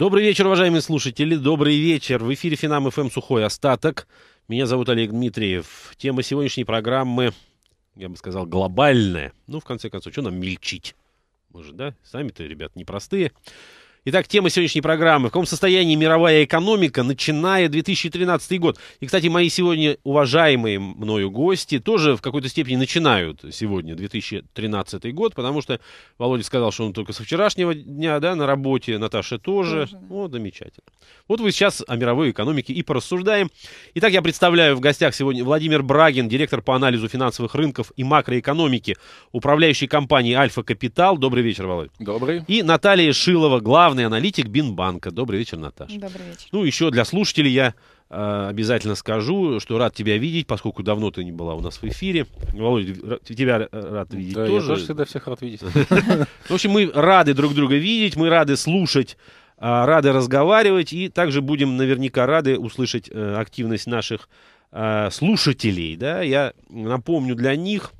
Добрый вечер, уважаемые слушатели. Добрый вечер. В эфире Финам ФМ Сухой Остаток. Меня зовут Олег Дмитриев. Тема сегодняшней программы, я бы сказал, глобальная. Ну, в конце концов, что нам мельчить? Мы же, да, сами-то, ребят, непростые. простые. Итак, тема сегодняшней программы. В каком состоянии мировая экономика, начиная 2013 год? И, кстати, мои сегодня уважаемые мною гости тоже в какой-то степени начинают сегодня 2013 год, потому что Володя сказал, что он только со вчерашнего дня, да, на работе, Наташа тоже. тоже. О, замечательно. Вот вы сейчас о мировой экономике и порассуждаем. Итак, я представляю в гостях сегодня Владимир Брагин, директор по анализу финансовых рынков и макроэкономики управляющей компании «Альфа Капитал». Добрый вечер, Володя. Добрый. И Наталья Шилова, главный главный аналитик Бинбанка. Добрый вечер, Наташа. Добрый вечер. Ну, еще для слушателей я э, обязательно скажу, что рад тебя видеть, поскольку давно ты не была у нас в эфире. Володя, тебя рад видеть да, тоже. Я тоже всегда всех рад видеть. В общем, мы рады друг друга видеть, мы рады слушать э, рады разговаривать и также будем наверняка рады услышать э, активность наших э, слушателей. Да? Я напомню для них,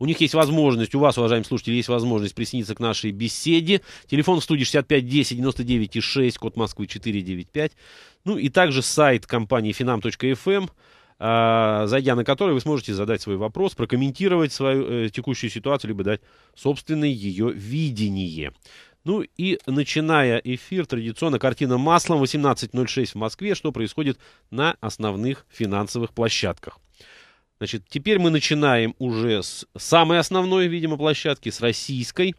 у них есть возможность, у вас, уважаемые слушатели, есть возможность присоединиться к нашей беседе. Телефон в студии 65 10 99 и 6, код Москвы 495. Ну и также сайт компании finam.fm эм, а, зайдя на который вы сможете задать свой вопрос, прокомментировать свою э, текущую ситуацию, либо дать собственное ее видение. Ну и начиная эфир, традиционно картина маслом 18.06 в Москве, что происходит на основных финансовых площадках. Значит, теперь мы начинаем уже с самой основной, видимо, площадки, с российской.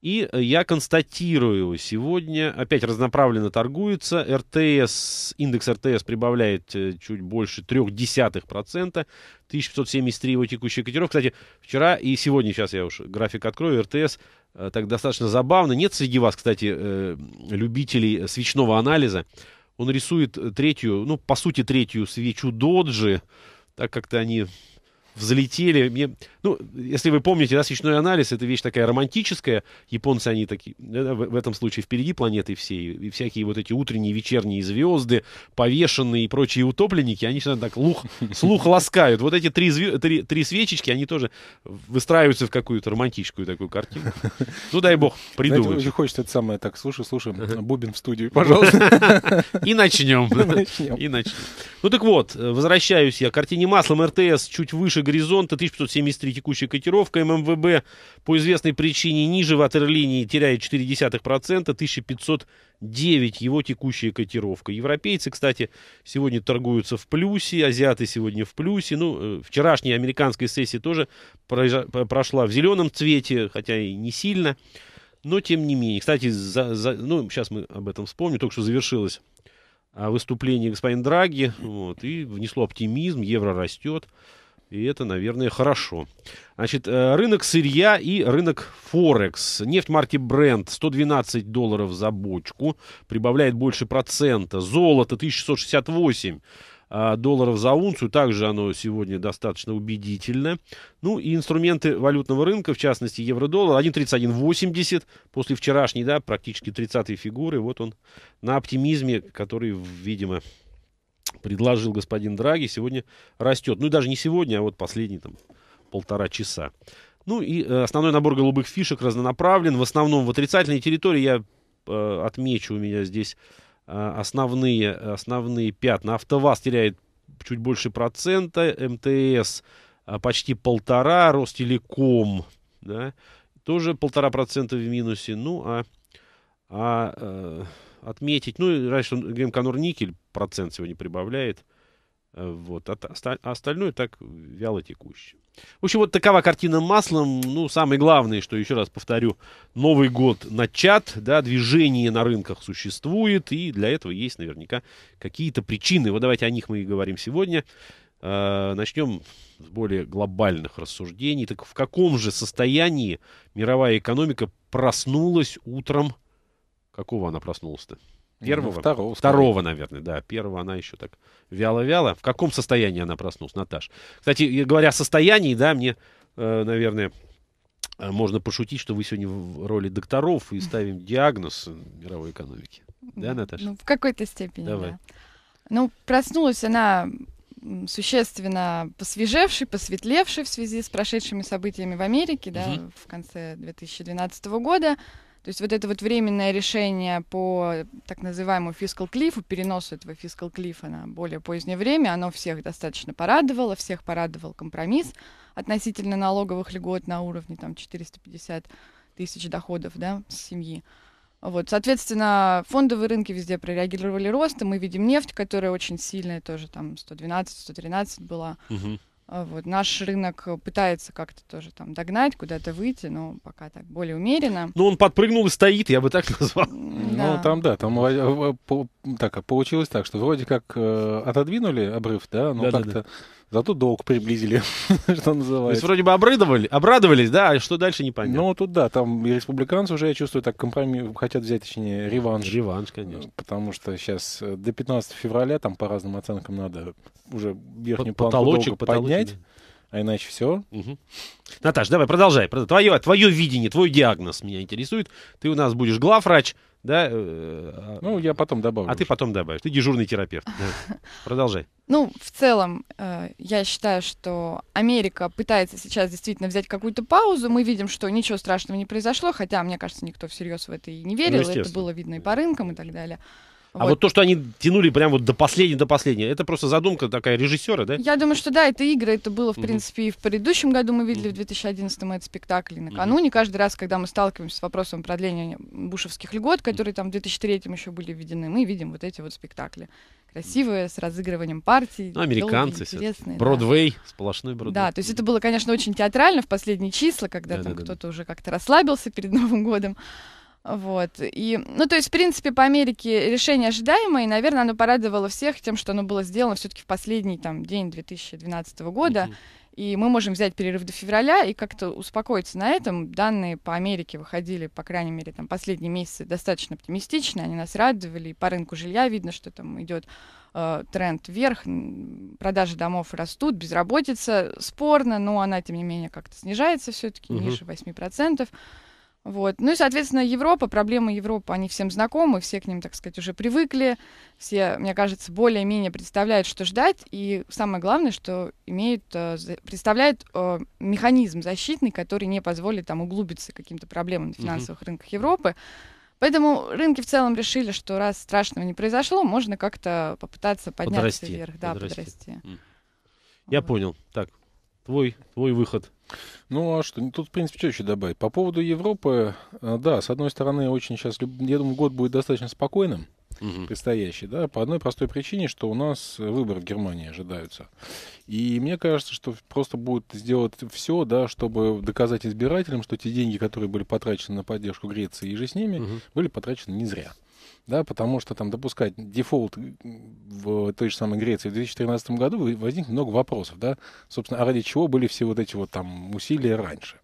И э, я констатирую, сегодня опять разноправленно торгуется. РТС, индекс РТС прибавляет э, чуть больше 0,3%. 1573 его текущая котировка. Кстати, вчера и сегодня, сейчас я уж график открою, РТС э, так достаточно забавно. Нет среди вас, кстати, любителей свечного анализа. Он рисует третью, ну, по сути, третью свечу доджи так как-то они взлетели. Мне, ну, если вы помните, да, свечной анализ — это вещь такая романтическая. Японцы, они такие, да, в, в этом случае впереди планеты все И всякие вот эти утренние, вечерние звезды, повешенные и прочие утопленники, они всегда так лух, слух ласкают. Вот эти три, зве- три, три свечечки, они тоже выстраиваются в какую-то романтическую такую картину. Ну, дай бог, придумать. Знаете, уже хочется это самое так, слушай, слушай, бубен в студию, пожалуйста. И начнем. И начнем. Ну так вот, э, возвращаюсь я к картине маслом РТС чуть выше горизонта. 1573 текущая котировка. ММВБ по известной причине ниже ватерлинии теряет 0,4%. 1509 его текущая котировка. Европейцы, кстати, сегодня торгуются в плюсе. Азиаты сегодня в плюсе. Ну, э, вчерашняя американская сессия тоже прошла в зеленом цвете, хотя и не сильно. Но тем не менее. Кстати, за, за, ну, сейчас мы об этом вспомним. Только что завершилось а, выступление господина Драги, вот, и внесло оптимизм, евро растет. И это, наверное, хорошо. Значит, э, рынок сырья и рынок Форекс. Нефть марки Brent 112 долларов за бочку. Прибавляет больше процента. Золото 1668 э, долларов за унцию. Также оно сегодня достаточно убедительно. Ну и инструменты валютного рынка, в частности евро-доллар, 1.3180 после вчерашней, да, практически 30-й фигуры. Вот он на оптимизме, который, видимо, предложил господин Драги, сегодня растет. Ну и даже не сегодня, а вот последние там полтора часа. Ну и э, основной набор голубых фишек разнонаправлен. В основном в отрицательной территории я э, отмечу у меня здесь э, основные, основные пятна. АвтоВАЗ теряет чуть больше процента, МТС почти полтора, Ростелеком да, тоже полтора процента в минусе. Ну а, а отметить. Ну, и раньше Гемканор Никель процент сегодня прибавляет. Э, вот. А, а остальное так вяло текущее. В общем, вот такова картина маслом. Ну, самое главное, что еще раз повторю, Новый год начат, да, движение на рынках существует, и для этого есть наверняка какие-то причины. Вот давайте о них мы и говорим сегодня. Э, начнем с более глобальных рассуждений. Так в каком же состоянии мировая экономика проснулась утром Какого она проснулась-то? Ну, Первого? Ну, второго. Второго, скорее. наверное, да. Первого она еще так вяло-вяло. В каком состоянии она проснулась, Наташ? Кстати, говоря о состоянии, да, мне, э, наверное, э, можно пошутить, что вы сегодня в роли докторов и ставим диагноз мировой экономики. Да, Наташа? Ну, в какой-то степени, Давай. да. Ну, проснулась она существенно посвежевший, посветлевший в связи с прошедшими событиями в Америке, да, угу. в конце 2012 года. То есть вот это вот временное решение по так называемому фискал клифу, переносу этого фискал клифа на более позднее время, оно всех достаточно порадовало, всех порадовал компромисс относительно налоговых льгот на уровне там 450 тысяч доходов да, с семьи. Вот, соответственно, фондовые рынки везде прореагировали ростом. Мы видим нефть, которая очень сильная, тоже там 112-113 была. Угу. А вот. Наш рынок э, пытается как-то тоже там догнать, куда-то выйти, но пока так более умеренно. Ну, он подпрыгнул и стоит, я бы так назвал. Ну, да. Ну, там, да, там так, а получилось так, что вроде как э, отодвинули обрыв, да, но да, как-то... Да, да. Зато долг приблизили, что называется. То есть вроде бы обрадовали, обрадовались, да, а что дальше непонятно. Ну, тут да, там и республиканцы уже, я чувствую, так компромисс, хотят взять, точнее, реванш. Реванш, конечно. Потому что сейчас э, до 15 февраля, там по разным оценкам надо уже верхнюю потолочек, долга поднять. да а иначе все. Угу. Наташ, давай продолжай. Твое, твое видение, твой диагноз меня интересует. Ты у нас будешь главврач да? Э, а ну, я потом добавлю. А ты потом добавишь. Ты дежурный терапевт. Продолжай. Ну, в целом, э, я считаю, что Америка пытается сейчас действительно взять какую-то паузу. Мы видим, что ничего страшного не произошло, хотя, мне кажется, никто всерьез в это и не верил. Ну, это было видно и по рынкам и так далее. А вот. вот то, что они тянули прям вот до последнего, до последнего, это просто задумка такая режиссера, да? Я думаю, что да, это игры, это было, в mm-hmm. принципе, и в предыдущем году мы видели, mm-hmm. в 2011 этот спектакль, и накануне mm-hmm. каждый раз, когда мы сталкиваемся с вопросом продления бушевских льгот, которые там в 2003 еще были введены, мы видим вот эти вот спектакли красивые, с разыгрыванием партий. Ну, американцы, долгие, интересные. Бродвей, да. сплошной Бродвей. Да, то есть это было, конечно, очень театрально в последние числа, когда да, там да, кто-то да. уже как-то расслабился перед Новым годом. Вот. И, ну, то есть, в принципе, по Америке решение ожидаемое, и, наверное, оно порадовало всех тем, что оно было сделано все-таки в последний там, день 2012 года. Mm-hmm. И мы можем взять перерыв до февраля и как-то успокоиться на этом. Данные по Америке выходили, по крайней мере, там последние месяцы достаточно оптимистичные, они нас радовали. И по рынку жилья видно, что там идет э, тренд вверх, продажи домов растут, безработица спорно, но она, тем не менее, как-то снижается все-таки, mm-hmm. ниже 8%. Вот. Ну и, соответственно, Европа, проблемы Европы, они всем знакомы, все к ним, так сказать, уже привыкли, все, мне кажется, более-менее представляют, что ждать, и самое главное, что имеют, э, представляют э, механизм защитный, который не позволит там углубиться каким-то проблемам на финансовых mm-hmm. рынках Европы. Поэтому рынки в целом решили, что раз страшного не произошло, можно как-то попытаться подняться подрасти, вверх, да, подрасти. подрасти. Я вот. понял. Так, твой, твой выход. Ну, а что, тут, в принципе, что еще добавить? По поводу Европы, э, да, с одной стороны, очень сейчас, я думаю, год будет достаточно спокойным, угу. предстоящий, да, по одной простой причине, что у нас э, выборы в Германии ожидаются. И мне кажется, что просто будут сделать все, да, чтобы доказать избирателям, что те деньги, которые были потрачены на поддержку Греции и же с ними, угу. были потрачены не зря да, потому что там допускать дефолт в той же самой Греции в 2013 году возникнет много вопросов, да, собственно, а ради чего были все вот эти вот там усилия раньше.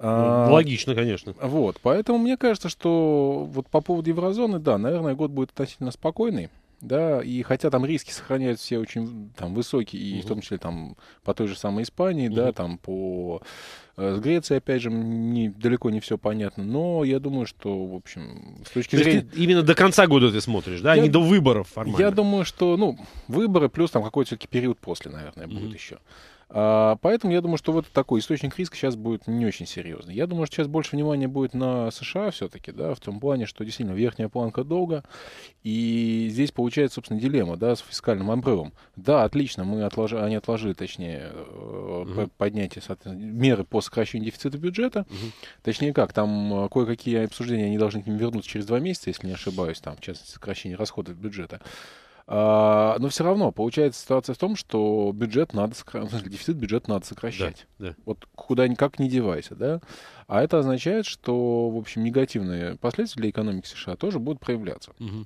Ну, а, логично, конечно. А, вот, поэтому мне кажется, что вот по поводу еврозоны, да, наверное, год будет относительно спокойный да, и хотя там риски сохраняются все очень там высокие, и угу. в том числе там по той же самой Испании, угу. да, там по э, с Грецией, опять же, не, далеко не все понятно, но я думаю, что, в общем, с точки То зрения... именно до конца года ты смотришь, да, а я... не до выборов формально? Я думаю, что, ну, выборы плюс там какой-то все-таки период после, наверное, будет угу. еще. А, поэтому я думаю, что вот такой источник риска сейчас будет не очень серьезный. Я думаю, что сейчас больше внимания будет на США все-таки, да, в том плане, что действительно верхняя планка долга, и здесь получается, собственно, дилемма, да, с фискальным обрывом. Да, отлично, мы отложили, они отложили, точнее, угу. поднятие, меры по сокращению дефицита бюджета, угу. точнее как, там э, кое-какие обсуждения, они должны к ним вернуться через два месяца, если не ошибаюсь, там, в частности, сокращение расходов бюджета. А, но все равно получается ситуация в том, что бюджет надо сокращать, ну, дефицит бюджет надо сокращать. Да, да. Вот куда никак не девайся, да. А это означает, что, в общем, негативные последствия для экономики США тоже будут проявляться. Угу.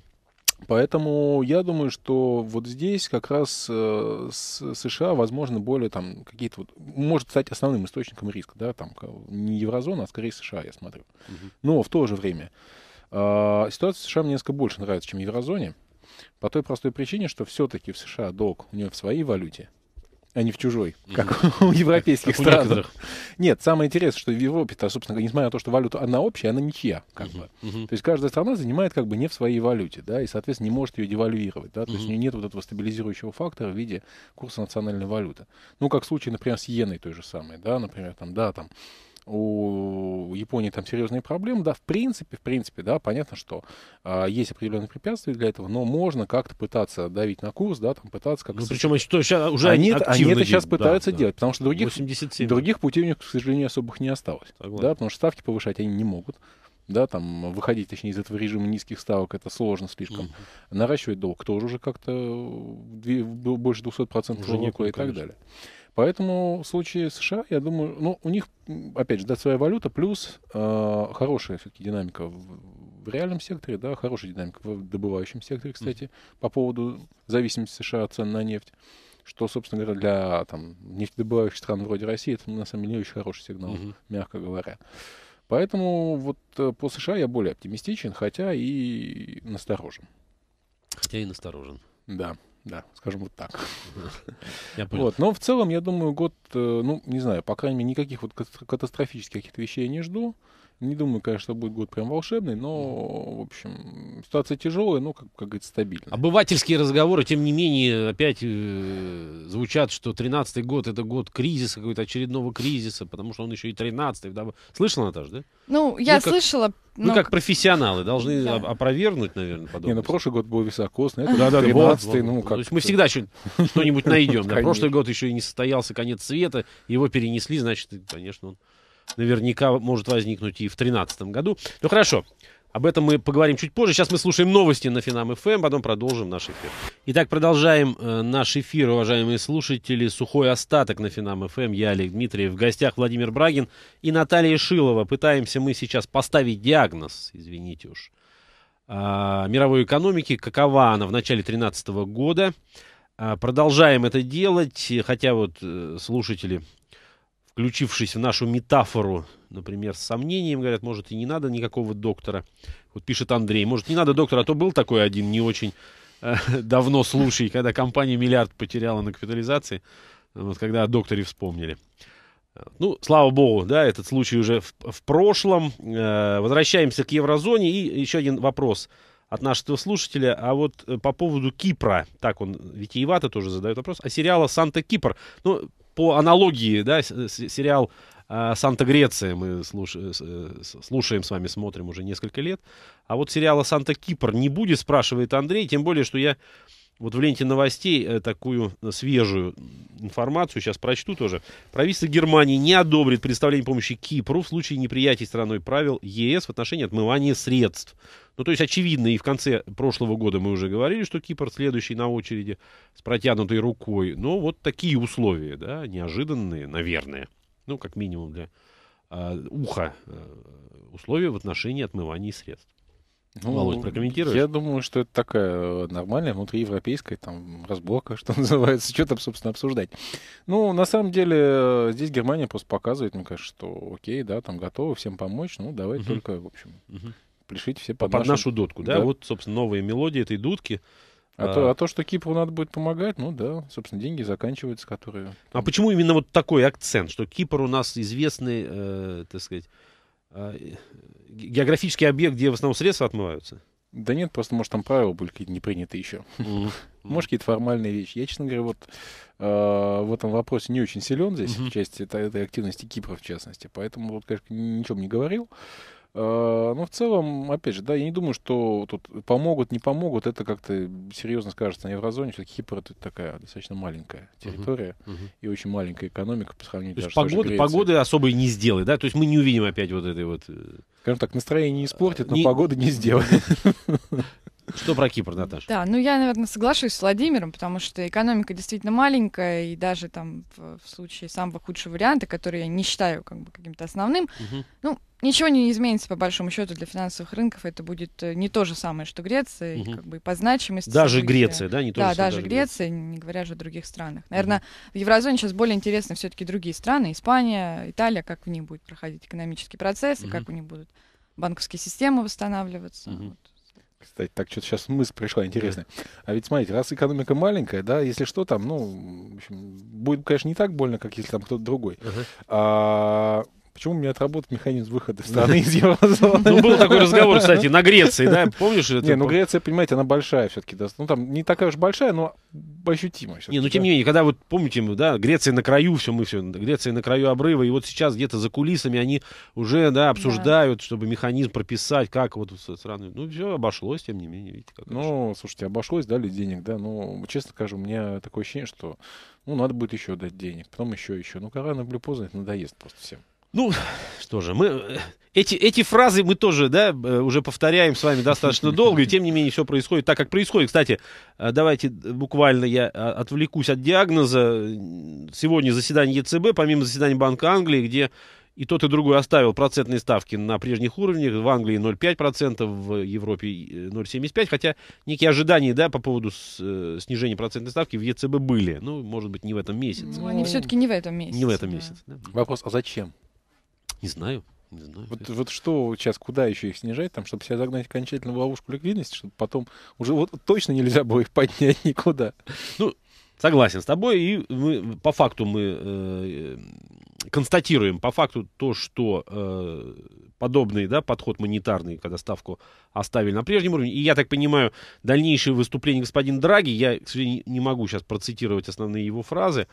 Поэтому я думаю, что вот здесь как раз э, с США, возможно, более там какие-то вот, может стать основным источником риска, да, там не еврозона, а скорее США, я смотрю. Угу. Но в то же время э, ситуация в США мне несколько больше нравится, чем в еврозоне. По той простой причине, что все-таки в США долг у нее в своей валюте, а не в чужой, mm-hmm. как у европейских как стран. У Нет, самое интересное, что в Европе-то, собственно, несмотря на то, что валюта она общая, она ничья, как mm-hmm. бы. Mm-hmm. То есть каждая страна занимает как бы не в своей валюте, да, и, соответственно, не может ее девальвировать, да, то есть у нее нет вот этого стабилизирующего фактора в виде курса национальной валюты. Ну, как в случае, например, с иеной той же самой, да, например, там, да, там, у Японии там серьезные проблемы, да, в принципе, в принципе, да, понятно, что а, есть определенные препятствия для этого, но можно как-то пытаться давить на курс, да, там пытаться как-то... Ну, причем что, сейчас уже они, они это сейчас пытаются да, делать, да. потому что других, 87. других путей у них, к сожалению, особых не осталось, Согласен. да, потому что ставки повышать они не могут, да, там выходить, точнее, из этого режима низких ставок это сложно слишком. Угу. Наращивать долг тоже уже как-то больше 200% уже некуда и так далее. Поэтому в случае США, я думаю, ну, у них, опять же, да, своя валюта, плюс э, хорошая все-таки динамика в, в реальном секторе, да, хорошая динамика в добывающем секторе, кстати, mm-hmm. по поводу зависимости США от цен на нефть что, собственно говоря, для там, нефтедобывающих стран вроде России это на самом деле не очень хороший сигнал, uh-huh. мягко говоря. Поэтому вот э, по США я более оптимистичен, хотя и насторожен. Хотя и насторожен. Да. Да, скажем вот так. Я понял. Вот, но в целом, я думаю, год, э, ну, не знаю, по крайней мере, никаких вот катастрофических каких-то вещей я не жду. Не думаю, конечно, что будет год прям волшебный, но, в общем, ситуация тяжелая, но, как, как говорится, стабильная. Обывательские разговоры, тем не менее, опять э, звучат, что 13-й год — это год кризиса, какой-то очередного кризиса, потому что он еще и 13-й. Да? Слышала, Наташа, да? Ну, я вы слышала. Ну, но... как профессионалы должны я... опровергнуть, наверное, подобное. Не, ну, прошлый год был високосный, это да, да, 13-й, ну, как... То есть мы всегда что-нибудь найдем. Да? Прошлый год еще и не состоялся конец света, его перенесли, значит, конечно, он наверняка может возникнуть и в 2013 году. Ну хорошо, об этом мы поговорим чуть позже. Сейчас мы слушаем новости на Финам ФМ, эм, потом продолжим наш эфир. Итак, продолжаем э, наш эфир, уважаемые слушатели. Сухой остаток на Финам ФМ. Эм. Я Олег Дмитриев. В гостях Владимир Брагин и Наталья Шилова. Пытаемся мы сейчас поставить диагноз, извините уж, а, мировой экономики. Какова она в начале 2013 года? А, продолжаем это делать, хотя вот э, слушатели включившись в нашу метафору, например, с сомнением, говорят, может, и не надо никакого доктора. Вот пишет Андрей, может, не надо доктора, а то был такой один не очень э, давно случай, когда компания миллиард потеряла на капитализации, вот когда о докторе вспомнили. Ну, слава богу, да, этот случай уже в, в прошлом. Э, возвращаемся к еврозоне. И еще один вопрос от нашего слушателя. А вот э, по поводу Кипра, так он витиевато тоже задает вопрос, о а сериала «Санта-Кипр». Ну, по аналогии, да, э, сериал а, Санта Греция мы э, э, слушаем с вами, смотрим уже несколько лет. А вот сериала Санта Кипр не будет, спрашивает Андрей. Тем более, что я вот в ленте новостей э, такую э, свежую информацию сейчас прочту тоже. Правительство Германии не одобрит представление помощи Кипру в случае неприятий страной правил ЕС в отношении отмывания средств. Ну, то есть, очевидно, и в конце прошлого года мы уже говорили, что Кипр следующий на очереди с протянутой рукой. Но вот такие условия, да, неожиданные, наверное. Ну, как минимум для э, уха. Э, условия в отношении отмывания средств. Ну, Володь, прокомментируешь? Я думаю, что это такая э, нормальная внутриевропейская там разборка, что называется. Что там, собственно, обсуждать? Ну, на самом деле, э, здесь Германия просто показывает, мне кажется, что окей, да, там готовы всем помочь, ну, давай угу. только, в общем, угу. пришить все а под, под нашу... нашу дудку, да? да? Вот, собственно, новые мелодии этой дудки. А, а, то, а то, что Кипру надо будет помогать, ну да, собственно, деньги заканчиваются, которые... А почему именно вот такой акцент, что Кипр у нас известный, э, так сказать, а, географический объект, где в основном средства отмываются? Да нет, просто, может, там правила были какие-то не приняты еще. Может, какие-то формальные вещи. Я, честно говоря, вот а, в этом вопросе не очень силен здесь, в части этой, этой активности Кипра, в частности. Поэтому, вот, конечно, ничем не говорил. Э, но ну, в целом, опять же, да, я не думаю, что тут помогут, не помогут. Это как-то серьезно скажется на еврозоне. Все-таки Кипр это такая достаточно маленькая территория uh-huh. Uh-huh. и очень маленькая экономика по сравнению. То есть погоды, погоды особо не сделает, да? То есть мы не увидим опять вот этой вот. Э, Скажем так, настроение не испортит, но не... погоды не сделает. Что про Кипр, Наташа? Да, ну я, наверное, соглашусь с Владимиром, потому что экономика действительно маленькая, и даже там в, в случае самого худшего варианта, который я не считаю как бы каким-то основным, угу. ну, ничего не изменится по большому счету для финансовых рынков. Это будет э, не то же самое, что Греция, угу. как бы по значимости. Даже события. Греция, да, не то же самое. Да, даже Греция, Греция, не говоря же о других странах. Наверное, угу. в еврозоне сейчас более интересны все-таки другие страны: Испания, Италия, как в них будет проходить экономический процесс, угу. и как у них будут банковские системы восстанавливаться. Угу. Кстати, так что-то сейчас мысль пришла интересная. А ведь смотрите, раз экономика маленькая, да, если что, там, ну, в общем, будет, конечно, не так больно, как если там кто-то другой. Uh-huh. А, Почему у меня отработать механизм выхода страны из еврозоны? Ну, был такой разговор, кстати, на Греции, да? Помнишь? Это... Не, ну Греция, понимаете, она большая все-таки. Да? Ну, там не такая уж большая, но ощутимая. Не, ну, тем не менее, когда вот, помните, да, Греция на краю, все мы все, Греция на краю обрыва, и вот сейчас где-то за кулисами они уже, да, обсуждают, чтобы механизм прописать, как вот страны. Ну, все обошлось, тем не менее, видите, как Ну, слушайте, обошлось, дали денег, да, но, честно скажу, у меня такое ощущение, что, ну, надо будет еще дать денег, потом еще, еще. Ну, когда на поздно это надоест просто всем. Ну, что же, мы... Э, эти, эти фразы мы тоже, да, э, уже повторяем с вами достаточно долго, и тем не менее все происходит так, как происходит. Кстати, э, давайте буквально я отвлекусь от диагноза. Сегодня заседание ЕЦБ, помимо заседания Банка Англии, где и тот, и другой оставил процентные ставки на прежних уровнях. В Англии 0,5%, в Европе 0,75%. Хотя некие ожидания да, по поводу снижения процентной ставки в ЕЦБ были. Ну, может быть, не в этом месяце. Но ну, они все-таки не в этом месяце. Не в этом да. месяце. Да. Вопрос, а зачем? Не знаю. Не знаю. Вот, вот что сейчас, куда еще их снижать, там, чтобы себя загнать окончательно в ловушку ликвидности, чтобы потом уже вот точно нельзя было их поднять никуда. Ну, согласен с тобой, и мы, по факту мы э, констатируем, по факту то, что э, подобный да, подход монетарный, когда ставку оставили на прежнем уровне, и я так понимаю, дальнейшие выступления господина Драги, я, к сожалению, не могу сейчас процитировать основные его фразы,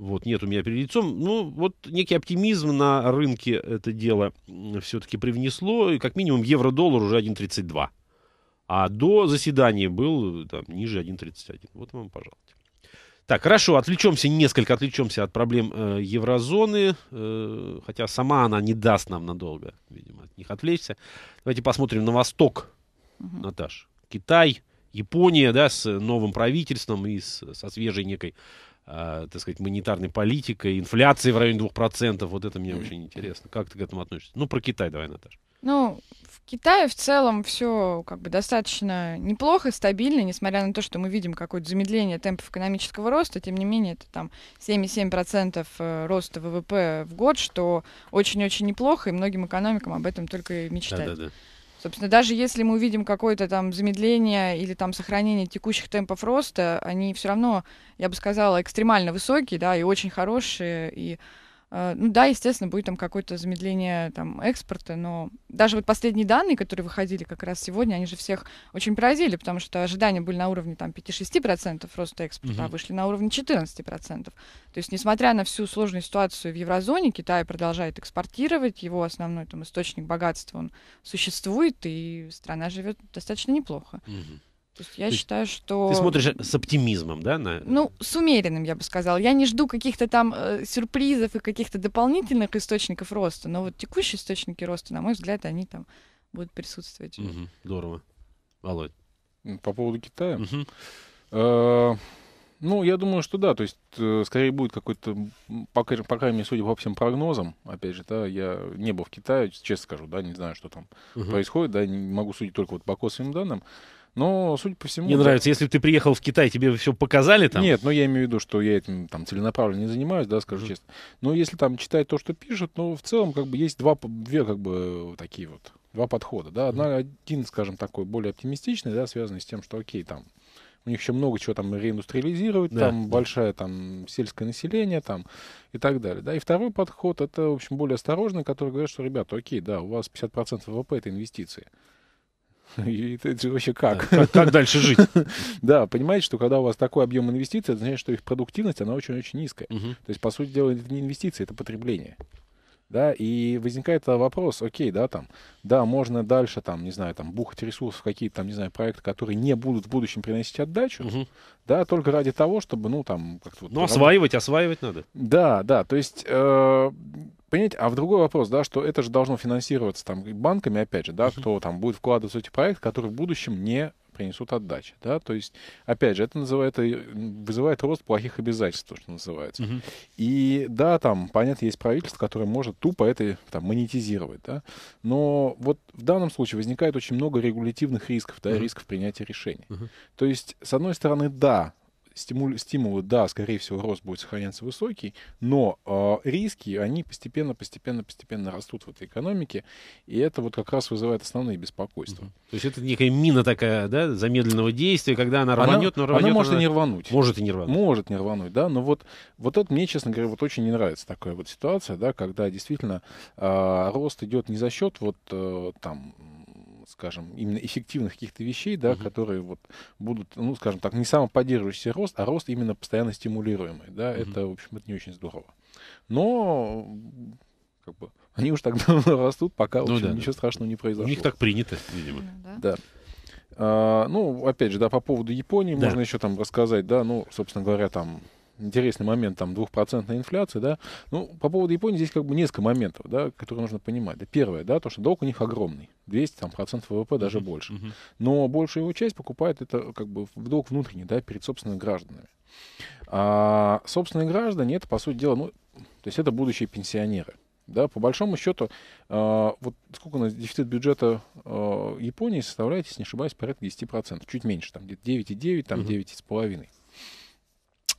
вот, нет у меня перед лицом. Ну, вот некий оптимизм на рынке это дело все-таки привнесло. И как минимум евро-доллар уже 1,32. А до заседания был э, там, ниже 1,31. Вот вам, пожалуйста. Так, хорошо, отвлечемся, несколько отвлечемся от проблем э, еврозоны, э, хотя сама она не даст нам надолго, видимо, от них отвлечься. Давайте посмотрим на восток, угу. Наташ. Китай, Япония, да, с новым правительством и с, со свежей некой э, так сказать, монетарной политикой, инфляции в районе 2%. Вот это мне очень интересно. Как ты к этому относишься? Ну, про Китай давай, Наташа. Ну, в Китае в целом все как бы достаточно неплохо, стабильно, несмотря на то, что мы видим какое-то замедление темпов экономического роста, тем не менее это там 7,7% э, роста ВВП в год, что очень-очень неплохо, и многим экономикам об этом только мечтать. Да, да, да. Собственно, даже если мы увидим какое-то там замедление или там сохранение текущих темпов роста, они все равно, я бы сказала, экстремально высокие, да, и очень хорошие, и Э, ну да, естественно, будет там какое-то замедление там, экспорта, но даже вот последние данные, которые выходили как раз сегодня, они же всех очень поразили, потому что ожидания были на уровне там, 5-6% роста экспорта, угу. а вышли на уровне 14%. То есть, несмотря на всю сложную ситуацию в еврозоне, Китай продолжает экспортировать, его основной там, источник богатства, он существует, и страна живет достаточно неплохо. Угу. То есть я То считаю, что... Ты смотришь э, с оптимизмом, да? На... Ну, с умеренным, я бы сказала. Я не жду каких-то там э, сюрпризов и каких-то дополнительных источников роста, но вот текущие источники роста, на мой взгляд, они там будут присутствовать. Угу, здорово. Володь. По поводу Китая? Угу. Э -э ну, я думаю, что да. То есть, э, скорее будет какой-то, по, по крайней мере, судя по всем прогнозам, опять же, да, я не был в Китае, честно скажу, да, не знаю, что там угу. происходит, да, не могу судить только вот по косвенным данным. Но, судя по всему... Мне да. нравится, если ты приехал в Китай, тебе все показали там? Нет, но ну, я имею в виду, что я этим там целенаправленно не занимаюсь, да, скажу mm-hmm. честно. Но если там читать то, что пишут, ну, в целом, как бы, есть два, две, как бы, такие вот, два подхода, да. Одна, mm-hmm. один, скажем, такой более оптимистичный, да, связанный с тем, что, окей, там, у них еще много чего там реиндустриализировать, да, там да. большое там сельское население там и так далее. Да, и второй подход это, в общем, более осторожный, который говорит, что, ребята, окей, да, у вас 50% ВВП это инвестиции. И это же вообще как? Как, дальше жить? да, понимаете, что когда у вас такой объем инвестиций, это значит, что их продуктивность, она очень-очень низкая. То есть, по сути дела, это не инвестиции, это потребление да, и возникает вопрос, окей, да, там, да, можно дальше, там, не знаю, там, бухать ресурсов какие-то, там, не знаю, проекты, которые не будут в будущем приносить отдачу, угу. да, только ради того, чтобы, ну, там, как-то... ну, работать. осваивать, осваивать надо. Да, да, то есть... Э, Понимаете, а в другой вопрос, да, что это же должно финансироваться там банками, опять же, да, угу. кто там будет вкладываться в эти проекты, которые в будущем не принесут отдачи. Да? То есть, опять же, это называет, э, вызывает рост плохих обязательств, то, что называется. Угу. И да, там, понятно, есть правительство, которое может тупо это там, монетизировать. Да? Но вот в данном случае возникает очень много регулятивных рисков, да, угу. рисков принятия решений. Угу. То есть, с одной стороны, да, стимул, стимулы, да, скорее всего, рост будет сохраняться высокий, но э, риски, они постепенно, постепенно, постепенно растут в этой экономике, и это вот как раз вызывает основные беспокойства. Угу. То есть это некая мина такая, да, замедленного действия, когда она рванет, она, но рванет. Она может она... не рвануть. Может и не рвануть. Может не рвануть, да, но вот, вот это мне, честно говоря, вот очень не нравится такая вот ситуация, да, когда действительно э, рост идет не за счет вот э, там скажем, именно эффективных каких-то вещей, да, угу. которые вот будут, ну, скажем так, не самоподдерживающийся рост, а рост именно постоянно стимулируемый, да, угу. это, в общем, это не очень здорово. Но как бы они уж так давно растут, пока ну, в общем, да, ничего да. страшного не произошло. У них так принято, видимо. Да. да. А, ну, опять же, да, по поводу Японии да. можно еще там рассказать, да, ну, собственно говоря, там интересный момент там двухпроцентная инфляция, да. Ну, по поводу Японии здесь как бы несколько моментов, да, которые нужно понимать. Да, первое, да, то, что долг у них огромный, 200 там, процентов ВВП, даже uh-huh, больше. Но большую его часть покупает это как бы в долг внутренний, да, перед собственными гражданами. А собственные граждане, это, по сути дела, ну, то есть это будущие пенсионеры. Да, по большому счету, э, вот сколько у нас дефицит бюджета э, Японии составляет, если не ошибаюсь, порядка 10%, чуть меньше, там где-то 9,9, там угу. Uh-huh.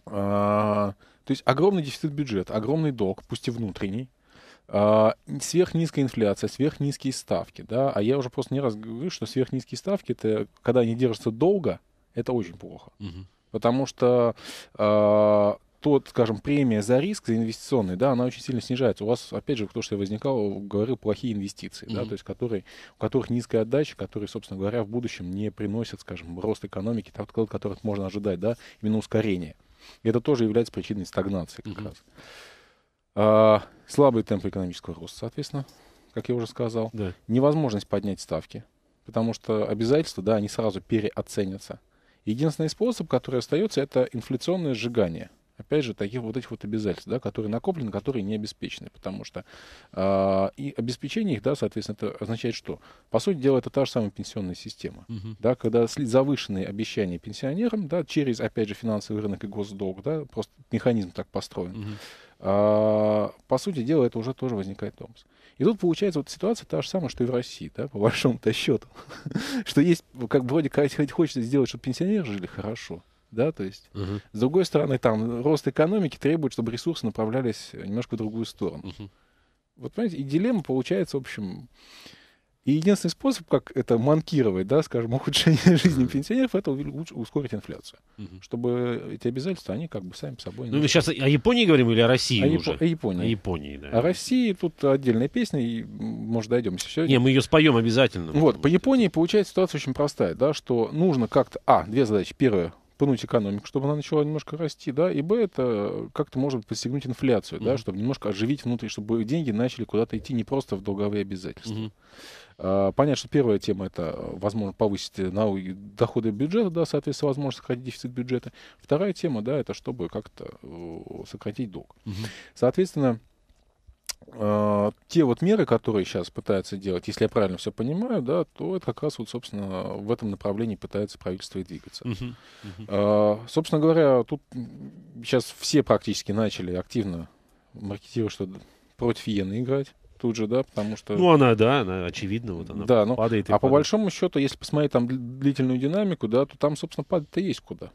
А, то есть огромный дефицит бюджета, огромный долг, пусть и внутренний, а, сверхнизкая инфляция, сверхнизкие ставки, да, а я уже просто не раз говорю, что сверхнизкие ставки, это когда они держатся долго, это очень плохо, потому что а, тот, скажем, премия за риск, за инвестиционный, да, она очень сильно снижается. У вас, опять же, то, что я возникал, говорил, плохие инвестиции, угу. да, то есть которые, у которых низкая отдача, которые, собственно говоря, в будущем не приносят, скажем, рост экономики, тот, который можно ожидать, да, именно ускорение. Угу. И это тоже является причиной стагнации как угу. раз. А, слабые темпы экономического роста, соответственно, как я уже сказал. Да. Невозможность поднять ставки, потому что обязательства, да, они сразу переоценятся. Единственный способ, который остается, это инфляционное сжигание – опять же, таких вот этих вот обязательств, да, которые накоплены, которые не обеспечены, потому что э, и обеспечение их, да, соответственно, это означает что? По сути дела, это та же самая пенсионная система, угу. да, когда завышенные обещания пенсионерам, да, через, опять же, финансовый рынок и госдолг, да, просто механизм так построен, угу. uh по сути дела, это уже тоже возникает томс. И тут получается вот ситуация та же самая, что и в России, да, по большому-то счету. что есть, как вроде как хочется сделать, чтобы пенсионеры жили хорошо, да, то есть. Угу. С другой стороны, там рост экономики требует, чтобы ресурсы направлялись немножко в другую сторону. Угу. Вот понимаете, и дилемма получается, в общем, и единственный способ, как это манкировать, да, скажем, ухудшение жизни пенсионеров, это лучше ускорить инфляцию. Угу. Чтобы эти обязательства, они как бы сами собой... Ну, сейчас о Японии говорим или о России о уже? Яп... О Японии. О Японии, да. О России тут отдельная песня, и, может, дойдем. Все... Не, мы ее споем обязательно. Вот, по Японии получается ситуация очень простая, да, что нужно как-то... А, две задачи. Первая пнуть экономику, чтобы она начала немножко расти, да, и б, это как-то может подстегнуть инфляцию, mm-hmm. да, чтобы немножко оживить внутри, чтобы деньги начали куда-то идти не просто в долговые обязательства. Mm-hmm. понятно, что первая тема это, возможно, повысить на доходы бюджета, да, соответственно, возможно, сократить дефицит бюджета. Вторая тема, да, это чтобы как-то э, сократить долг. Mm-hmm. Соответственно, а, те вот меры, которые сейчас пытаются делать, если я правильно все понимаю, да, то это как раз вот, собственно, в этом направлении пытается правительство и двигаться. Uh-huh. Uh-huh. собственно говоря, тут сейчас все практически начали активно маркетировать, что против иены играть тут же, да, потому что... Ну, она, да, она очевидно, вот она да, ну падает. а падает. по большому счету, если посмотреть там длительную динамику, да, то там, собственно, падать-то есть куда.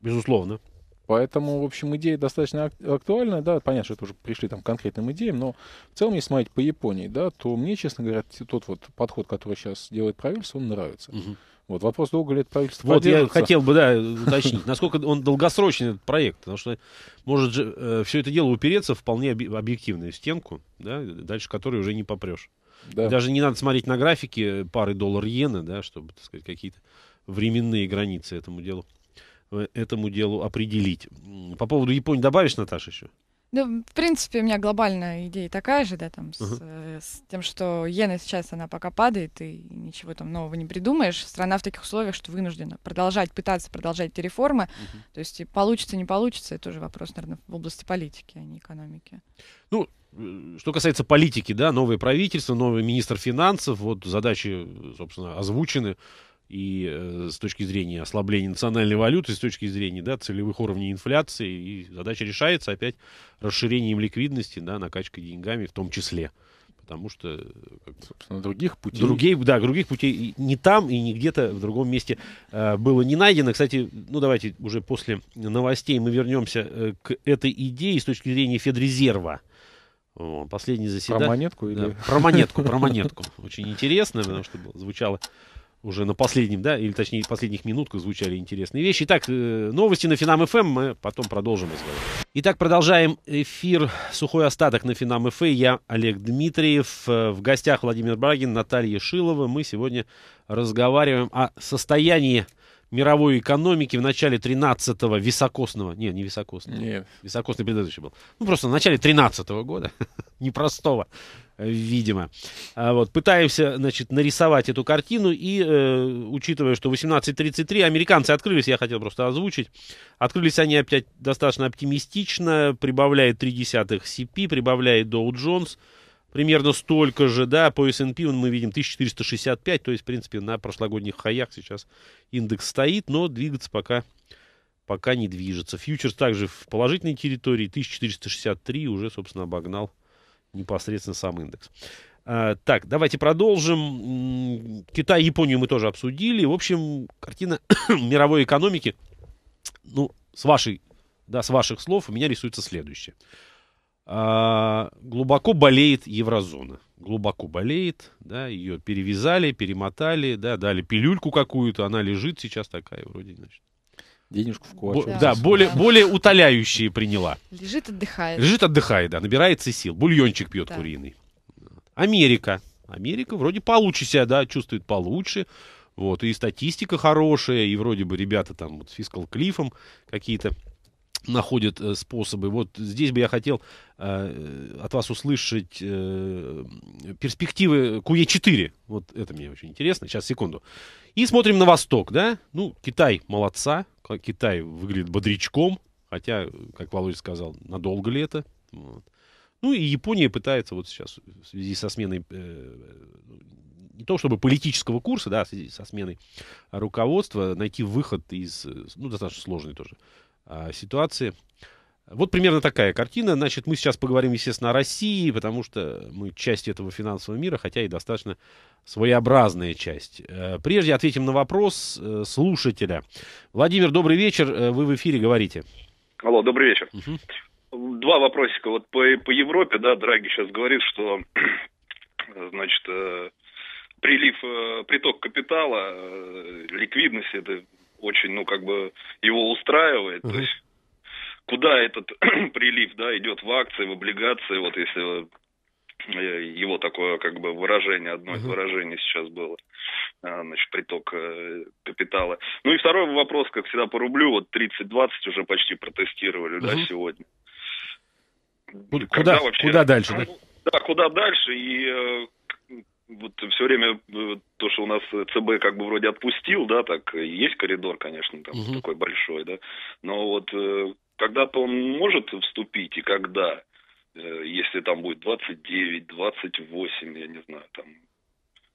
Безусловно. Поэтому, в общем, идея достаточно актуальная, да, понятно, что это уже пришли там к конкретным идеям, но в целом, если смотреть по Японии, да, то мне, честно говоря, тот вот подход, который сейчас делает правительство, он нравится. Угу. Вот вопрос, долго ли это правительство Вот я хотел бы, да, уточнить, насколько он долгосрочный этот проект, потому что может же э, все это дело упереться в вполне объективную стенку, да, дальше которой уже не попрешь. Даже не надо смотреть на графики пары доллар-иена, да, чтобы, так сказать, какие-то временные границы этому делу Э, этому делу определить. По поводу Японии добавишь, Наташа, еще? Да, ну, в принципе, у меня глобальная идея такая же, да, там, uh-huh. с, тем, что иена сейчас, она пока падает, и ничего там нового не придумаешь. Страна в таких условиях, что вынуждена продолжать пытаться, продолжать эти реформы. Uh-huh. То есть, получится, не получится, это тоже вопрос, наверное, в области политики, а не экономики. Ну, э, что касается политики, да, новое правительство, новый министр финансов, вот задачи, собственно, озвучены и э, с точки зрения ослабления национальной валюты, с точки зрения да, целевых уровней инфляции. И задача решается опять расширением ликвидности, да, накачкой деньгами в том числе. Потому что... Э, Собственно, других путей... Других, да, других путей не там и не где-то в другом месте э, было не найдено. Кстати, ну давайте уже после новостей мы вернемся э, к этой идее с точки зрения Федрезерва. Последний заседание. Про монетку? Или... Да, про монетку, про монетку. Очень интересно, потому что звучало уже на последнем, да, или точнее последних минутках звучали интересные вещи. Итак, э, новости на Финам ФМ, эм, мы потом продолжим разговор. Итак, продолжаем эфир «Сухой остаток» на Финам ФМ. Эм. Я Олег Дмитриев, э, в гостях Владимир Брагин, Наталья Шилова. Мы сегодня разговариваем о состоянии мировой экономики в начале 13-го високосного, не, не високосного, Нет. високосный предыдущий был, ну просто в начале 13-го года, непростого, э, видимо. А вот, пытаемся, значит, нарисовать эту картину и, э, учитывая, что 18.33, американцы открылись, я хотел просто озвучить, открылись они опять достаточно оптимистично, прибавляет 0,3 CP, прибавляет Dow Jones, примерно столько же, да, по S&P мы видим 1465, то есть, в принципе, на прошлогодних хаях сейчас индекс стоит, но двигаться пока, пока не движется. Фьючерс также в положительной территории, 1463 уже, собственно, обогнал непосредственно сам индекс. А, так, давайте продолжим. Китай, Японию мы тоже обсудили. В общем, картина мировой экономики, ну, с вашей, да, с ваших слов у меня рисуется следующее. А, глубоко болеет еврозона. Глубоко болеет, да, ее перевязали, перемотали, да, дали пилюльку какую-то, она лежит сейчас такая вроде, значит. Денежку в кулачок. Бо- да, да, более, более утоляющие приняла. Лежит, отдыхает. Лежит, отдыхает, да, набирается сил. Бульончик пьет да. куриный. Америка. Америка вроде получше себя, да, чувствует получше. Вот, и статистика хорошая, и вроде бы ребята там вот, с фискал-клифом какие-то находят э, способы. Вот здесь бы я хотел э, от вас услышать э, перспективы куе 4 Вот это мне очень интересно. Сейчас, секунду. И смотрим на восток, да? Ну, Китай молодца. Китай выглядит бодрячком. Хотя, как Володя сказал, надолго ли это? Вот. Ну и Япония пытается вот сейчас в связи со сменой э, не то чтобы политического курса, да, а в связи со сменой руководства найти выход из, э, ну, достаточно сложный тоже а, ситуации. Вот примерно такая картина. Значит, мы сейчас поговорим, естественно, о России, потому что мы часть этого финансового мира, хотя и достаточно своеобразная часть. Э, прежде ответим на вопрос э, слушателя. Владимир, добрый вечер. Э, вы в эфире говорите. Алло, добрый вечер. Угу. Два вопросика. Вот по, по Европе, да, Драги сейчас говорит, что, значит, прилив, приток капитала, ликвидность, это очень, ну, как бы его устраивает. Uh-huh. То есть куда этот прилив, да, идет в акции, в облигации, вот если э, его такое как бы выражение, одно из uh-huh. выражений сейчас было, э, значит, приток э, капитала. Ну и второй вопрос, как всегда, по рублю, вот 30-20 уже почти протестировали, uh-huh. да, сегодня. Куда, Когда вообще... куда дальше? Да? Ну, да, куда дальше, и вот все время то, что у нас ЦБ как бы вроде отпустил, да, так есть коридор, конечно, там угу. такой большой, да, но вот э, когда-то он может вступить и когда, э, если там будет 29, 28, я не знаю, там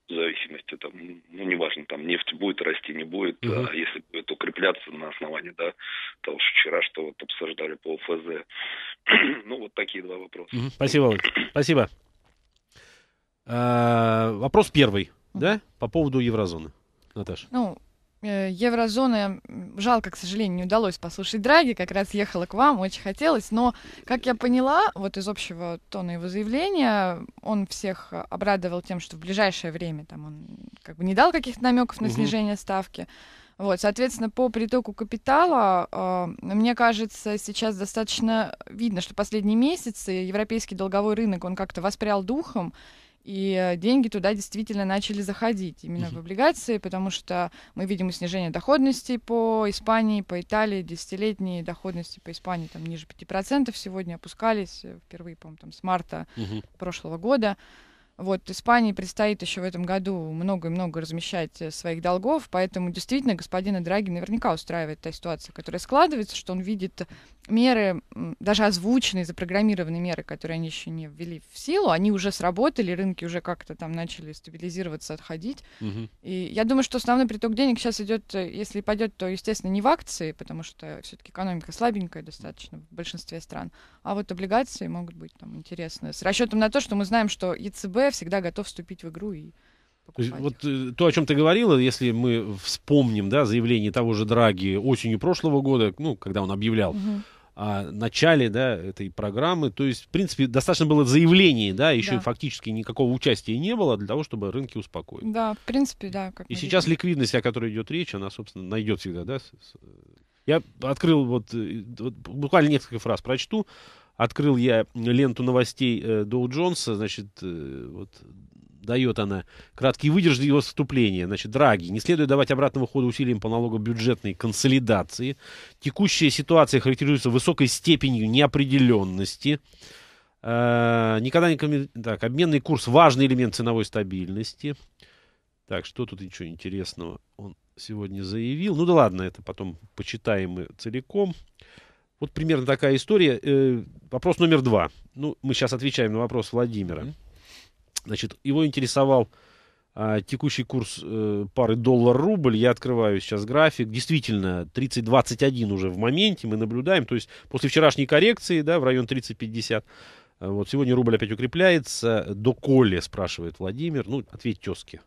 в зависимости там, ну неважно, там нефть будет расти, не будет, угу. а если будет укрепляться на основании, да, того, что вчера что вот обсуждали по ФЗ. ну вот такие два вопроса. Угу. Спасибо, Володь. Спасибо. А, вопрос первый да, по поводу еврозоны, Наташа? Ну, э, Еврозоны, жалко, к сожалению, не удалось послушать Драги, как раз ехала к вам, очень хотелось, но, как я поняла, вот из общего тона его заявления, он всех обрадовал тем, что в ближайшее время там он как бы не дал каких-то намеков на угу. снижение ставки, вот, соответственно, по притоку капитала, э, мне кажется, сейчас достаточно видно, что последние месяцы европейский долговой рынок, он как-то воспрял духом, и э, деньги туда действительно начали заходить, именно uh-huh. в облигации, потому что мы видим и снижение доходности по Испании, по Италии, десятилетние доходности по Испании там ниже 5% сегодня опускались, э, впервые, по-моему, там с марта uh-huh. прошлого года. Вот Испании предстоит еще в этом году много и много размещать э, своих долгов, поэтому действительно господина Драги наверняка устраивает та ситуация, которая складывается, что он видит меры, даже озвученные, запрограммированные меры, которые они еще не ввели в силу, они уже сработали, рынки уже как-то там начали стабилизироваться, отходить. Угу. И я думаю, что основной приток денег сейчас идет, э, если пойдет, то, естественно, не в акции, потому что все-таки экономика слабенькая достаточно в большинстве стран, а вот облигации могут быть там интересны. С расчетом на то, что мы знаем, что ЕЦБ ВТБ всегда готов вступить в игру и покупать. Вот э, то, о чем ты говорила, если мы вспомним да, заявление того же Драги осенью прошлого года, ну, когда он объявлял. Угу о начале да, этой программы. То есть, в принципе, достаточно было заявлений, да, еще да. фактически никакого участия не было для того, чтобы рынки успокоить. Да, в принципе, да. Как и сейчас видим. ликвидность, о которой идет речь, она, собственно, найдет всегда, да. Э. Я открыл вот, э, вот буквально несколько фраз прочту открыл я ленту новостей э, Доу Джонса, значит, э, вот дает она краткий выдержки его вступления. Значит, Драги, не следует давать обратного хода усилиям по налогобюджетной консолидации. Текущая ситуация характеризуется высокой степенью неопределенности. Э, никогда не... Так, обменный курс – важный элемент ценовой стабильности. Так, что тут ничего интересного он сегодня заявил? Ну да ладно, это потом почитаем мы целиком. Вот примерно такая история. Э, вопрос номер два. Ну, мы сейчас отвечаем на вопрос Владимира. Значит, его интересовал э, текущий курс э, пары доллар-рубль. Я открываю сейчас график. Действительно, 30-21 уже в моменте мы наблюдаем. То есть после вчерашней коррекции, да, в район 50 э, Вот сегодня рубль опять укрепляется. До коли, спрашивает Владимир. Ну, ответь тезке.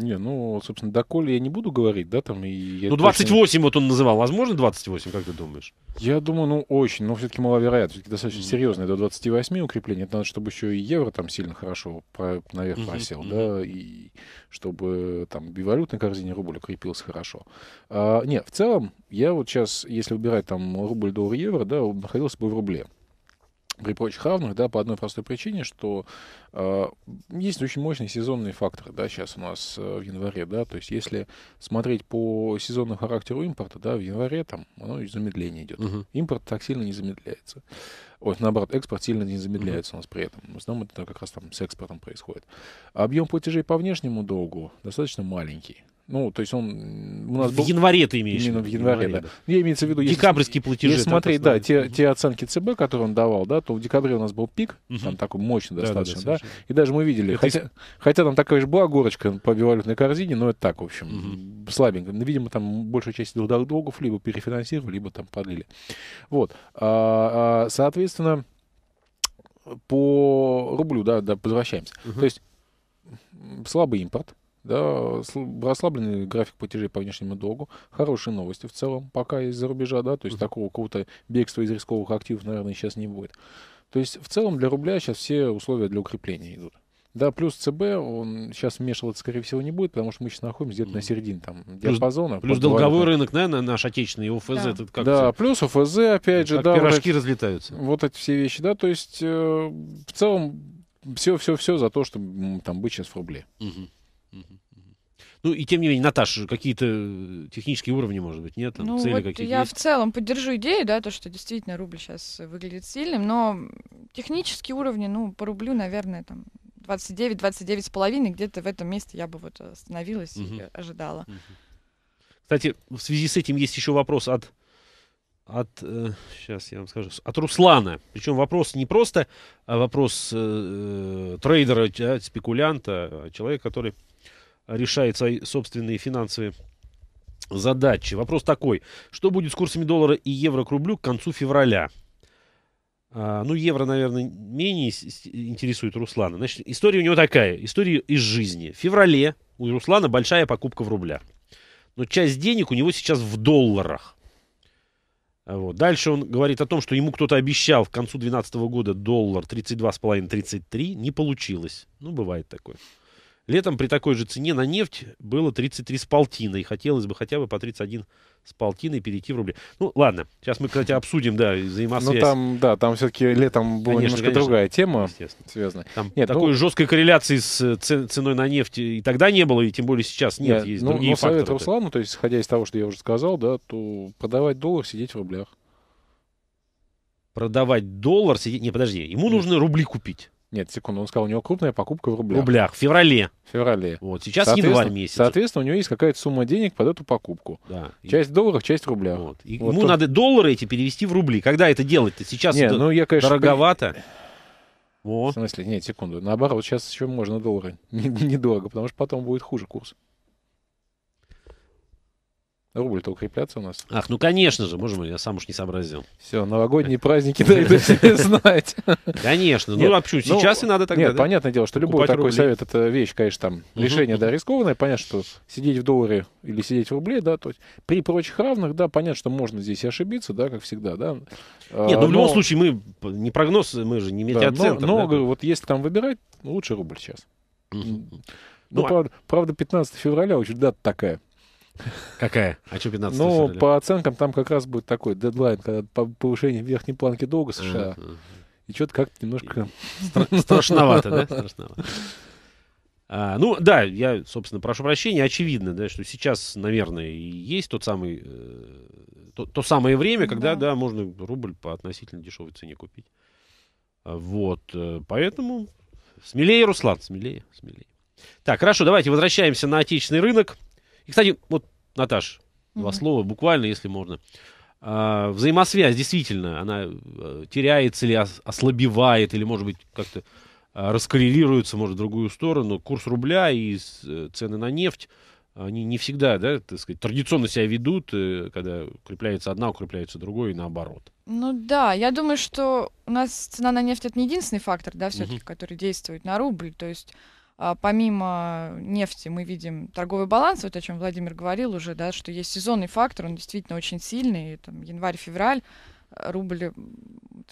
Не, ну, собственно, доколе я не буду говорить, да, там и... Ну, 28 точно... вот он называл. Возможно 28, как ты думаешь? Я думаю, ну, очень, но все-таки маловероятно. Все-таки достаточно серьезное до 28 укрепление. Это надо, чтобы еще и евро там сильно хорошо про... наверх mm просел, да, и чтобы там бивалютной корзине рубль укрепился хорошо. А, не, в целом, я вот сейчас, если убирать там рубль, доллар, евро, да, находился бы в рубле при прочих равных, да, по одной простой причине, что э, есть очень мощный сезонный фактор, да, сейчас у нас э, в январе, да, то есть если смотреть по сезонному характеру импорта, да, в январе там оно замедление идет. Угу. Импорт так сильно не замедляется. вот наоборот, экспорт сильно не замедляется угу. у нас при этом. В основном это как раз там с экспортом происходит. объем платежей по внешнему долгу достаточно маленький, ну, то есть он у нас в был... январе ты имеешь именно в январе, январе да. да. Я имеется в виду декабрьские платежи. Если смотреть, да, те, те оценки ЦБ, которые он давал, да, то в декабре у нас был пик, угу. там такой мощный да, достаточно, да, да, да, и даже мы видели, это хотя, хотя там такая же была горочка по валютной корзине, но это так, в общем, угу. слабенько. Ну, видимо, там большую часть долгов либо перефинансировали, либо там подлили. Вот, а, а, соответственно, по рублю, да, да, возвращаемся. Угу. То есть слабый импорт да, расслабленный график платежей по внешнему долгу, хорошие новости в целом, пока из-за рубежа, да, то есть mm-hmm. такого какого-то бегства из рисковых активов, наверное, сейчас не будет. То есть в целом для рубля сейчас все условия для укрепления идут. Да, плюс ЦБ, он сейчас вмешиваться, скорее всего, не будет, потому что мы сейчас находимся где-то на середине там диапазона. Плюс, плюс долговой рынок, наверное, наш отечественный, ОФЗ. Да, этот как да плюс ОФЗ, опять же, да. Пирожки вот разлетаются. Вот эти все вещи, да, то есть э, в целом все-все-все за то, чтобы там быть сейчас в рубле. Угу. Ну и тем не менее, Наташа, какие-то э, технические уровни, может быть, нет? Там, ну, цели вот какие-то я есть? в целом поддержу идею, да, то, что действительно рубль сейчас э, выглядит сильным, но технические уровни, ну, по рублю, наверное, там 29, 29 с половиной, где-то в этом месте я бы вот остановилась угу. и ожидала. Угу. Кстати, в связи с этим есть еще вопрос от от, э, сейчас я вам скажу, от Руслана. Причем вопрос не просто а вопрос э, э, трейдера, а, спекулянта, а человека, который решает свои собственные финансовые задачи. Вопрос такой. Что будет с курсами доллара и евро к рублю к концу февраля? А, ну, евро, наверное, менее интересует Руслана. Значит, история у него такая. История из жизни. В феврале у Руслана большая покупка в рублях. Но часть денег у него сейчас в долларах. Вот. Дальше он говорит о том, что ему кто-то обещал к концу 2012 года доллар 32,5-33. Не получилось. Ну, бывает такое. Летом при такой же цене на нефть было 33 с полтиной. Хотелось бы хотя бы по 31 с полтиной перейти в рубли. Ну, ладно. Сейчас мы, кстати, обсудим, да, ну, взаимосвязь. Ну, там, да, там все-таки летом была конечно, немножко конечно. другая тема. Связана. Там Нет, ну такой ну... жесткой корреляции с э, ценой на нефть и тогда не было, и тем более сейчас нет. Нет, есть ну, другие но факторы. совет Руслану, то есть, исходя из того, что я уже сказал, да, то продавать доллар, сидеть в рублях. Продавать доллар, сидеть... Не, подожди, ему нужно рубли купить. Нет, секунду, он сказал, у него крупная покупка в рублях. В рублях, в феврале. В феврале. Вот, сейчас январь месяц. Соответственно, у него есть какая-то сумма денег под эту покупку. Да. Часть и... долларов, часть рубля. Вот. И вот ему то... надо доллары эти перевести в рубли. Когда это делать-то? Сейчас не, это ну, я, конечно, дороговато. При... О. В смысле, нет, секунду. Наоборот, сейчас еще можно доллары недорого, потому что потом будет хуже курс. Рубль-то укрепляться у нас. Ах, ну конечно же, боже мой, я сам уж не сообразил. Все, новогодние праздники дают все знать. Конечно, ну вообще ну, сейчас и надо тогда. Нет, понятное дело, что любой такой совет, это вещь, конечно, там, решение, да, рискованное. Понятно, что сидеть в долларе или сидеть в рубле, да, то есть при прочих равных, да, понятно, что можно здесь ошибиться, да, как всегда, да. Нет, ну а, в любом случае мы не прогноз, мы же не метеоцентр. Но, вот если там выбирать, лучше рубль сейчас. Ну, ну а правда, 15 февраля очень дата такая. Какая? А ну, что 15 Ну, по оценкам там как раз будет такой дедлайн, когда повышение верхней планки долга США. И что-то как-то немножко... Страшновато, да? Страшновато. А, ну, да, я, собственно, прошу прощения. Очевидно, да, что сейчас, наверное, есть тот самый, э, то, самое время, когда, да. да, можно рубль по относительно дешевой цене купить. А, вот, э, поэтому смелее, Руслан, смелее, смелее. Так, хорошо, давайте возвращаемся на отечественный рынок. И, кстати, вот, Наташ, mm-hmm. два слова, буквально, если можно. А, взаимосвязь, действительно, она э, теряется или ослабевает, или, может быть, как-то а, раскоррелируется, может, в другую сторону. Курс рубля и э, цены на нефть, они не всегда, да, так сказать, традиционно себя ведут, э, когда укрепляется одна, укрепляется другая, и наоборот. Ну да, я думаю, что у нас цена на нефть это не единственный фактор, да, все-таки, угу. который действует на рубль. То есть а, помимо нефти мы видим торговый баланс, вот о чем Владимир говорил уже, да, что есть сезонный фактор, он действительно очень сильный, там январь-февраль э, рубль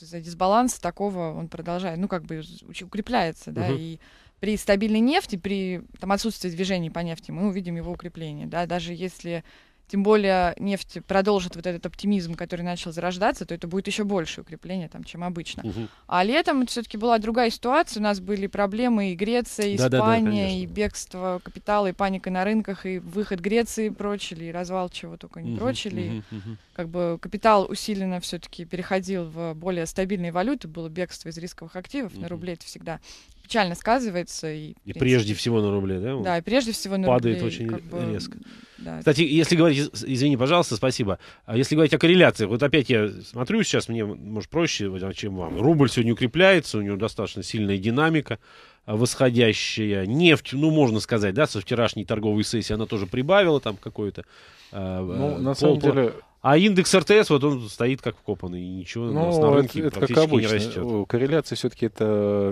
из-за дисбаланса такого он продолжает, ну как бы укрепляется, да, угу. и при стабильной нефти, при там, отсутствии движений по нефти, мы увидим его укрепление. Да? Даже если тем более нефть продолжит вот этот оптимизм, который начал зарождаться, то это будет еще большее укрепление, там, чем обычно. Угу. А летом все-таки была другая ситуация. У нас были проблемы и Греция, и да, Испания, да, да, и бегство капитала, и паника на рынках, и выход Греции прочили, и развал чего только не угу, прочили. Угу, угу. Как бы капитал усиленно все-таки переходил в более стабильные валюты, было бегство из рисковых активов, угу. на рубле это всегда печально сказывается. И, и прежде всего на рубле, да? Да, и прежде всего на падает рубле. Падает очень как резко. да. Кстати, если говорить, извини, пожалуйста, спасибо. А если говорить о корреляции, вот опять я смотрю сейчас, мне, может, проще, а чем вам. Рубль сегодня укрепляется, у него достаточно сильная динамика а, восходящая. Нефть, ну, можно сказать, да, со вчерашней торговой сессии она тоже прибавила там какое-то. Э, ну, пол, самом деле... А индекс РТС, вот он стоит как вкопанный, и ничего ну, у нас на рынке это, практически как обычно. не растет. Корреляция все-таки это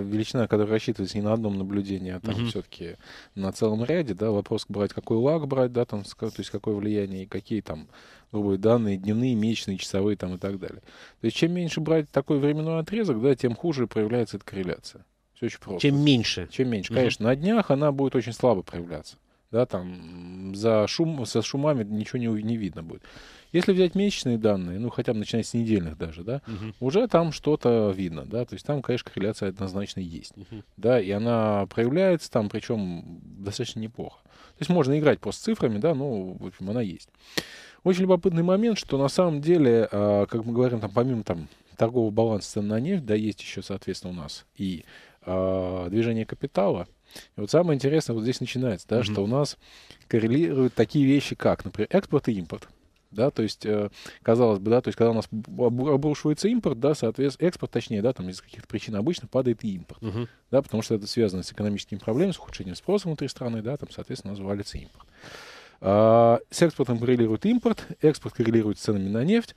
величина, которая рассчитывается не на одном наблюдении, а там Uh -huh. все-таки на целом ряде, да, вопрос брать, какой лаг брать, да, там, то есть какое влияние, и какие там грубые данные, дневные, месячные, часовые там и так далее. То есть чем меньше брать такой временной отрезок, да, тем хуже проявляется эта корреляция. Все очень просто. Чем меньше. Чем меньше. Угу. Конечно, на днях она будет очень слабо проявляться да, там за шум, со шумами ничего не, не видно будет. Если взять месячные данные, ну хотя бы начиная с недельных даже, да, угу. уже там что-то видно, да, то есть там, конечно, корреляция однозначно есть, угу. да, и она проявляется там, причем достаточно неплохо. То есть можно играть просто с цифрами, да, ну в общем, она есть. Очень любопытный момент, что на самом деле, а, как мы говорим, там помимо там торгового баланса на нефть, да, есть еще, соответственно, у нас и а, движение капитала, и вот самое интересное вот здесь начинается, да, mm-hmm. что у нас коррелируют такие вещи, как, например, экспорт и импорт. Да, то есть, э, казалось бы, да, то есть, когда у нас обрушивается импорт, да, соответственно, экспорт, точнее, да, там из каких-то причин обычно падает и импорт, uh да, потому что это связано с экономическими проблемами, с ухудшением спроса внутри страны, да, там, соответственно, у нас валится импорт. А, с экспортом коррелирует импорт, экспорт коррелирует с ценами на нефть,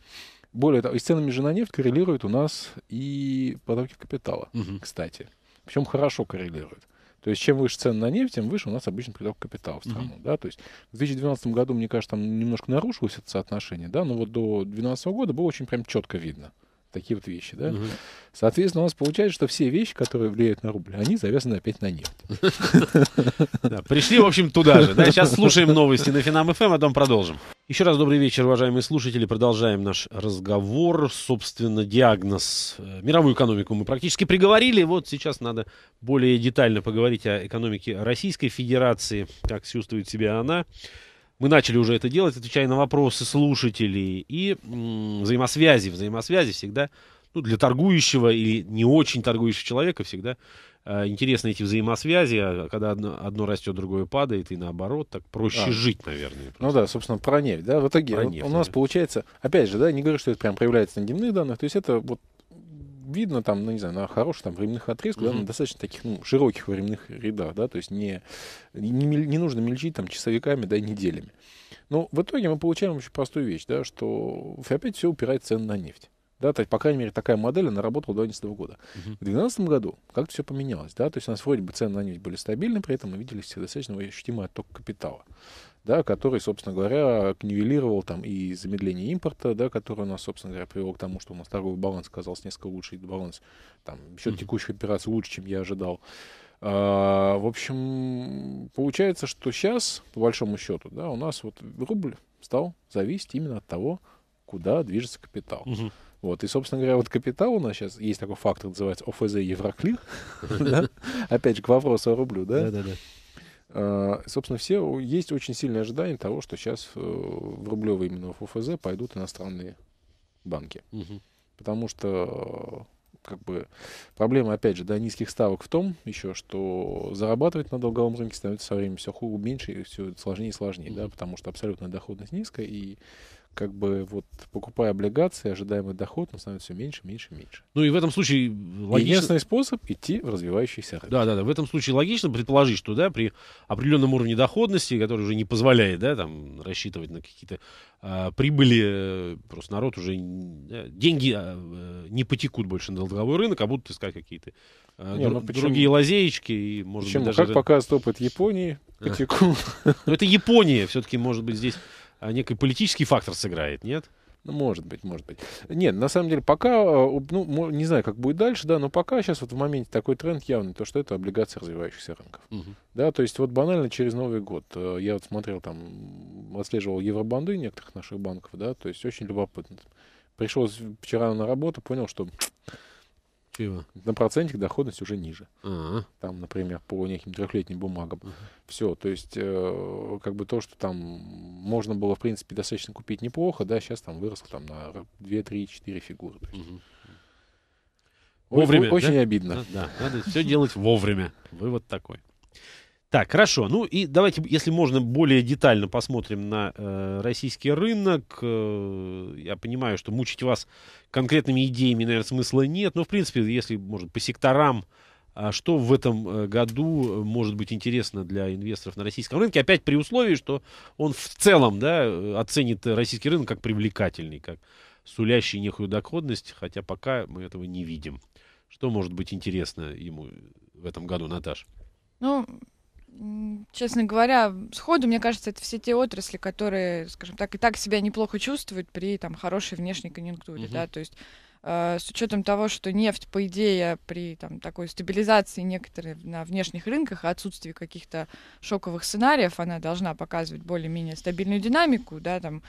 более того, и с ценами же на нефть коррелирует у нас и потоки капитала, uh кстати. Причем хорошо коррелирует. То есть чем выше цены на нефть, тем выше у нас обычно приток капитала в страну. Mm-hmm. Да? То есть в 2012 году, мне кажется, там немножко нарушилось это соотношение, да, но вот до 2012 года было очень прям четко видно такие вот вещи, да. Угу. Соответственно, у нас получается, что все вещи, которые влияют на рубль, они завязаны опять на нефть. Пришли, в общем, туда же. Сейчас слушаем новости на Финам ФМ, эм, а потом продолжим. Еще раз добрый вечер, уважаемые слушатели. Продолжаем наш разговор. Собственно, диагноз. Э, мировую экономику мы практически приговорили. Вот сейчас надо более детально поговорить о экономике Российской Федерации, как чувствует себя она мы начали уже это делать, отвечая на вопросы слушателей и взаимосвязи. Взаимосвязи всегда, ну, для торгующего или не очень торгующего человека всегда э, интересны эти взаимосвязи, а, когда одно, одно растет, другое падает, и наоборот, так проще а. жить, наверное. Просто. Ну да, собственно, про нефть, да, в итоге ну, про нефть, у нас да. получается, опять же, да, не говорю, что это прям проявляется на дневных данных, то есть это вот видно там, ну, не знаю, на хороших там временных отрезках, mm-hmm. да, на достаточно таких, ну, широких временных рядах, да, то есть не, не, не нужно мельчить там часовиками, да, неделями. Но в итоге мы получаем очень простую вещь, да, что опять все упирает цены на нефть. Да, то есть, по крайней мере, такая модель она работала до 2011 года. Uh-huh. В 2012 году как-то все поменялось. Да? То есть у нас вроде бы цены на нефть были стабильны, при этом мы видели достаточно ощутимый отток капитала да, который, собственно говоря, нивелировал там и замедление импорта, да, которое у нас, собственно говоря, привело к тому, что у нас торговый баланс оказался несколько лучше, и баланс там счет mm текущих операций лучше, чем я ожидал. А, в общем, получается, что сейчас, по большому счету, да, у нас вот рубль стал зависеть именно от того, куда движется капитал. Угу. Вот, и, собственно говоря, вот капитал у нас сейчас, есть такой фактор, называется ОФЗ Евроклир. Опять же, к вопросу о рублю, да? Да-да-да. А, собственно, все есть очень сильное ожидание того, что сейчас э, в рублевый именно в ФФЗ пойдут иностранные банки. Угу. Потому что э, как бы проблема, опять же, да, низких ставок в том еще, что зарабатывать на долговом рынке становится со временем все хуже, меньше, и все сложнее и сложнее, mm-hmm. да, потому что абсолютная доходность низкая, и как бы вот покупая облигации, ожидаемый доход, он становится все меньше, меньше, меньше. Ну и в этом случае логично... Единственный способ идти в развивающийся рынок. Да, да, да. В этом случае логично предположить, что да, при определенном уровне доходности, который уже не позволяет да, там, рассчитывать на какие-то а, прибыли, э, просто народ уже... Да, деньги а, э, не потекут больше на долговой рынок, а будут искать какие-то а, не, ну, почему... другие лазеечки. И, может почему? Быть, даже... Как показывает опыт Японии, потекут. Но ну, это Япония все-таки, может быть, здесь а, некий политический фактор сыграет, нет? Ну, может быть, может быть. Нет, на самом деле, пока, а, ну, не знаю, как будет дальше, да, но пока сейчас вот в моменте такой тренд явный, то, что это облигации развивающихся рынков. Угу. Да, то есть вот банально через Новый год, э, я вот смотрел там, отслеживал евробанды некоторых наших банков, да, то есть очень любопытно. Пришел вчера на работу, понял, что перспектива? На процентик доходность уже ниже. А-а. Там, например, по неким трехлетним бумагам. А-а. Все, то есть э, как бы то, что там можно было, в принципе, достаточно купить неплохо, да, сейчас там выросло там на 2, 3, 4 фигуры. Угу. Вовремя, Ой, да? Очень обидно. Да, да, надо все делать вовремя. Вывод такой. Так, хорошо. Ну и давайте, если можно, более детально посмотрим на э, российский рынок. Э, я понимаю, что мучить вас конкретными идеями, наверное, смысла нет. Но, в принципе, если, может, по секторам, а что в этом э, году э, может быть интересно для инвесторов на российском рынке? Опять при условии, что он в целом да, э, оценит российский рынок как привлекательный, как сулящий некую доходность, хотя пока мы этого не видим. Что может быть интересно ему в этом году, Наташ? Ну, честно говоря, сходу, мне кажется, это все те отрасли, которые, скажем так, и так себя неплохо чувствуют при там хорошей внешней конъюнктуре, угу. да, то есть э, с учетом того, что нефть, по идее, при там, такой стабилизации некоторой на внешних рынках и отсутствии каких-то шоковых сценариев, она должна показывать более-менее стабильную динамику, да, там,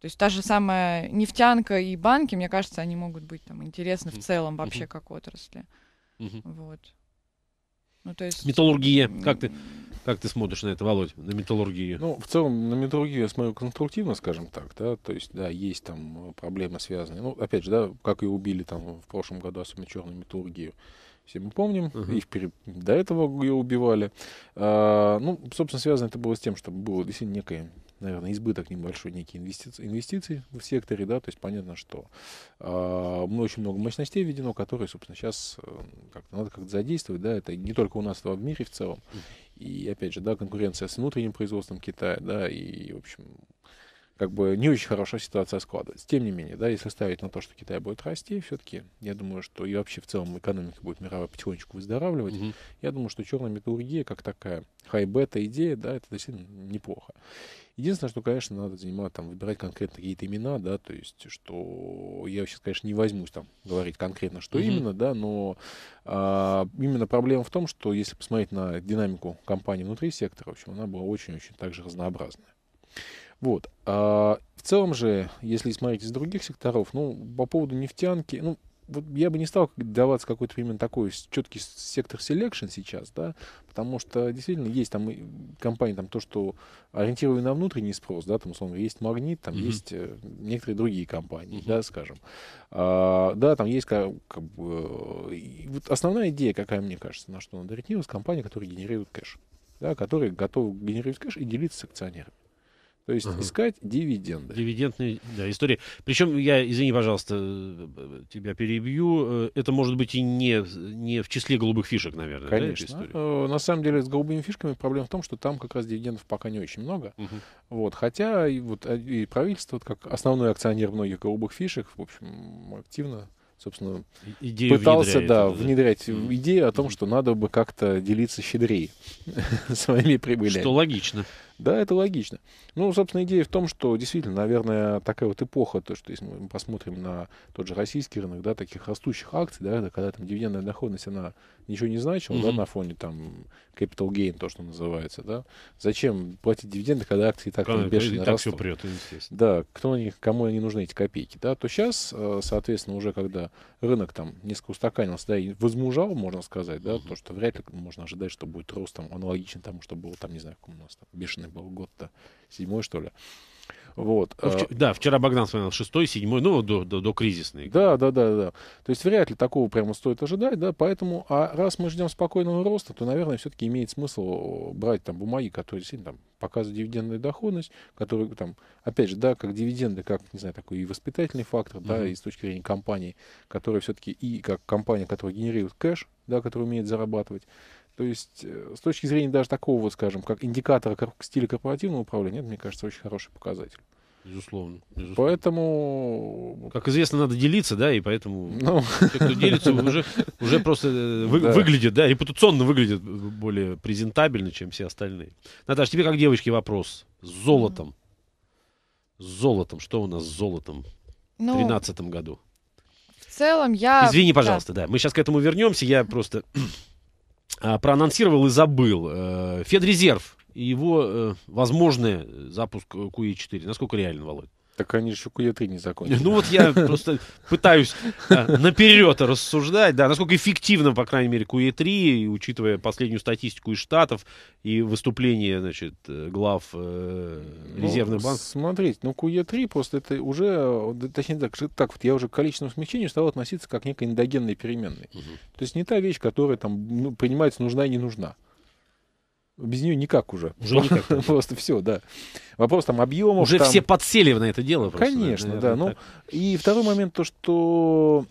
то есть та же самая нефтянка и банки, мне кажется, они могут быть там интересны в целом вообще как отрасли. Вот. Ну, то есть... Металлургия, как ты, как ты смотришь на это, Володь, на металлургию? Ну, в целом, на металлургию я смотрю конструктивно, скажем так, да, то есть, да, есть там э, проблемы связанные, ну, опять же, да, как и убили там в прошлом году, особенно черную металлургию, все мы помним, uh-huh. их пере... до этого ее убивали. А, ну, собственно, связано это было с тем, что было действительно некое наверное, избыток небольшой некие инвестиции инвестиции в секторе, да, то есть понятно, что э, очень много мощностей введено, которые, собственно, сейчас эм, как-то надо как-то задействовать, да, это не только у нас, но в мире в целом. И, опять же, да, конкуренция с внутренним производством Китая, да, и, в общем, как бы не очень хорошая ситуация складывается. Тем не менее, да, если ставить на то, что Китай будет расти, все-таки, я думаю, что и вообще в целом экономика будет мировая потихонечку выздоравливать, угу. я думаю, что черная металлургия как такая хай-бета идея, да, это действительно неплохо. Единственное, что, конечно, надо заниматься, там, выбирать конкретно какие-то имена, да, то есть, что я сейчас, конечно, не возьмусь там говорить конкретно, что mm-hmm. именно, да, но а, именно проблема в том, что если посмотреть на динамику компании внутри сектора, в общем, она была очень-очень также разнообразная. Вот. А в целом же, если смотреть из других секторов, ну, по поводу нефтянки, ну, вот я бы не стал даваться какой-то примерно такой четкий сектор селекшн сейчас, да, потому что действительно есть там компании, там то, что ориентированы на внутренний спрос, да, там условно есть магнит, там mm-hmm. есть э, некоторые другие компании, mm-hmm. да, скажем. А, да, там есть как, как бы... Э, вот основная идея, какая мне кажется, на что надо ориентироваться, компании, которые генерируют кэш, да, которые готовы генерировать кэш и делиться с акционерами. То есть угу. искать дивиденды. Дивидендные да, история. Причем я, извини, пожалуйста, тебя перебью. Э, это может быть и не, не в числе голубых фишек, наверное. Конечно. Да, э, На самом деле с голубыми фишками проблема в том, что там как раз дивидендов пока не очень много. Угу. Вот, хотя и, вот, э, и правительство, вот, как основной акционер многих голубых фишек, в общем, активно собственно, идею пытался да, это, внедрять да? идею о том, что надо бы как-то делиться щедрее своими прибылями. Что логично. Да, это логично. Ну, собственно, идея в том, что действительно, наверное, такая вот эпоха, то, что если мы посмотрим на тот же российский рынок, да, таких растущих акций, да, когда там дивидендная доходность, она ничего не значила, mm-hmm. да, на фоне там capital gain, то, что называется, да. Зачем платить дивиденды, когда акции так Правильно, бешено и так все прет, Да, кто они, кому они нужны эти копейки, да, то сейчас, э, соответственно, уже когда рынок там несколько устаканился, да, и возмужал, можно сказать, да, mm-hmm. то, что вряд ли можно ожидать, что будет рост там аналогичен тому, что было там, не знаю, в у нас там бешеном был год-то? Седьмой, что ли? Вот. Ну, вчера, э, да, вчера Богдан вспоминал шестой, седьмой, ну, до, до, до кризисной. Да, да, да, да. То есть вряд ли такого прямо стоит ожидать, да, поэтому, а раз мы ждем спокойного роста, то, наверное, все-таки имеет смысл э, брать там бумаги, которые действительно там показывают дивидендную доходность, которые там, опять же, да, как дивиденды, как, не знаю, такой и воспитательный фактор, mm-hmm. да, и с точки зрения компании, которая все-таки и как компания, которая генерирует кэш, да, которая умеет зарабатывать, то есть э, с точки зрения даже такого, вот, скажем, как индикатора стиля корпоративного управления, это, мне кажется, очень хороший показатель. Безусловно, безусловно. Поэтому... Э, как известно, надо делиться, да, и поэтому ну... те, кто делится, уже, уже просто э, вы, да. выглядит, да, репутационно выглядит более презентабельно, чем все остальные. Наташа, тебе как девочке вопрос. С золотом. С золотом. Что у нас с золотом ну... в 2013 году? В целом я... Извини, пожалуйста, да. да. Мы сейчас к этому вернемся. Я просто а, проанонсировал и забыл. Э, Федрезерв и его э, возможный запуск QE4. Насколько реально, Володь? Так они же куеты не закончили. Ну вот я просто пытаюсь э, наперед рассуждать, да, насколько эффективно, по крайней мере, куе-3, учитывая последнюю статистику из Штатов и выступление, значит, э, глав э, ну, резервных ну, банков. Смотрите, ну куе-3 просто это уже, точнее так, так вот, я уже к количественному смягчению стал относиться как к некой эндогенной переменной. То есть не та вещь, которая там ну, принимается нужна и не нужна без нее никак уже. Уже никак. Просто все, да. Вопрос там объемов. Уже там... все подсели на это дело. Просто, Конечно, да. Наверное, да. Ну, и второй момент, то, что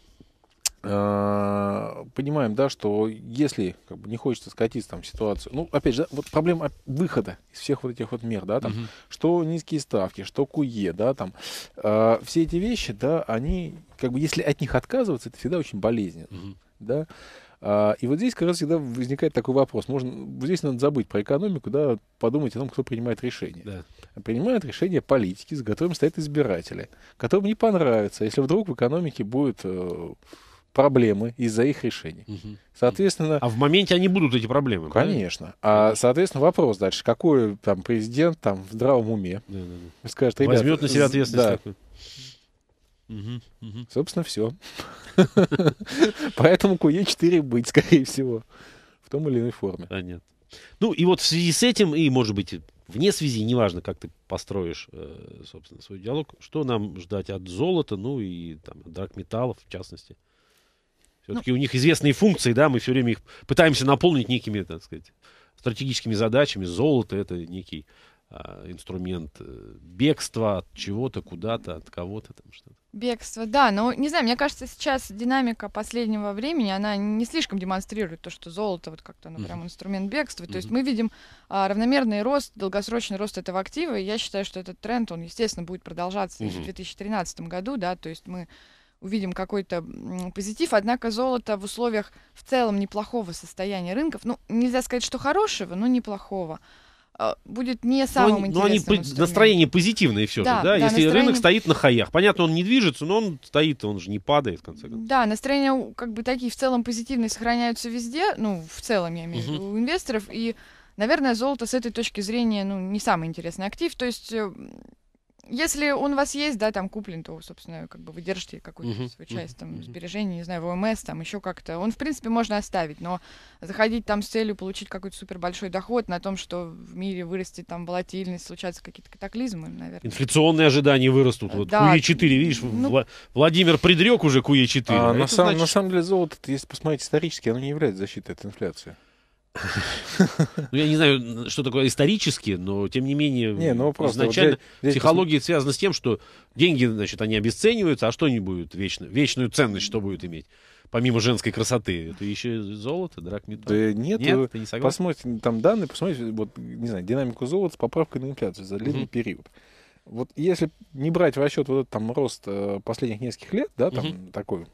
а, понимаем, да, что если как бы, не хочется скатиться там в ситуацию, ну, опять же, да, вот проблема выхода из всех вот этих вот мер, да, там, угу. что низкие ставки, что КУЕ, да, там, э, все эти вещи, да, они, как бы, если от них отказываться, это всегда очень болезненно, угу. да, а, и вот здесь как раз всегда возникает такой вопрос. Можно, здесь надо забыть про экономику, да, подумать о том, кто принимает решения. Да. Принимают решения политики, за которым стоят избиратели, которым не понравится, если вдруг в экономике будет э, проблемы из-за их решений. Угу. Соответственно... А в моменте они будут эти проблемы, Конечно. Правильно? А, соответственно, вопрос дальше. Какой там президент там в здравом уме да, да, да. скажет... Возьмет на себя ответственность. Да, Собственно, все. Поэтому QE4 быть, скорее всего, в том или иной форме. Да нет. Ну и вот в связи с этим, и, может быть, вне связи, неважно, как ты построишь, э, собственно, свой диалог, что нам ждать от золота, ну и там, драгметаллов, в частности. Все-таки ну, у них известные функции, да, мы все время их пытаемся наполнить некими, так сказать, стратегическими задачами. Золото — это некий а, инструмент э, бегства от чего-то, куда-то, от кого-то, там что-то. Бегство, да, но не знаю, мне кажется, сейчас динамика последнего времени, она не слишком демонстрирует то, что золото, вот как-то оно ну, прям инструмент бегства. То есть мы видим а, равномерный рост, долгосрочный рост этого актива, и я считаю, что этот тренд, он, естественно, будет продолжаться mm-hmm. и в 2013 году, да, то есть мы увидим какой-то позитив, однако золото в условиях в целом неплохого состояния рынков, ну, нельзя сказать, что хорошего, но неплохого, а, будет не самым но, интересным. Но они настроение позитивное все да, же, да? да Если настроение... рынок стоит на хаях. Понятно, он не движется, но он стоит, он же не падает, в конце концов. Да, настроения как бы такие в целом позитивные сохраняются везде, ну, в целом, я имею в uh-huh. виду, у инвесторов, и, наверное, золото с этой точки зрения, ну, не самый интересный актив, то есть э, если он у вас есть, да, там куплен, то, собственно, как бы вы держите какую-то uh-huh. свою часть, там, uh-huh. сбережения, не знаю, в ОМС, там, еще как-то. Он, в принципе, можно оставить, но заходить там с целью получить какой-то супер большой доход на том, что в мире вырастет там волатильность, случатся какие-то катаклизмы, наверное. Инфляционные ожидания вырастут. Вот э, да. QE4, видишь, ну... Вла- Владимир предрек уже куе 4 а на, сам, значит... на самом деле золото, если посмотреть исторически, оно не является защитой от инфляции. Ну, я не знаю, что такое исторически, но тем не менее, не, ну, просто изначально вот здесь, психология здесь... связана с тем, что деньги, значит, они обесцениваются, а что они будут вечно? Вечную ценность что будет иметь? Помимо женской красоты, это еще золото, драгметалл. Да нет, нет ты не посмотрите там данные, посмотрите, вот, не знаю, динамику золота с поправкой на инфляцию за длинный угу. период. Вот если не брать в расчет вот этот там рост э, последних нескольких лет, да, там угу. такой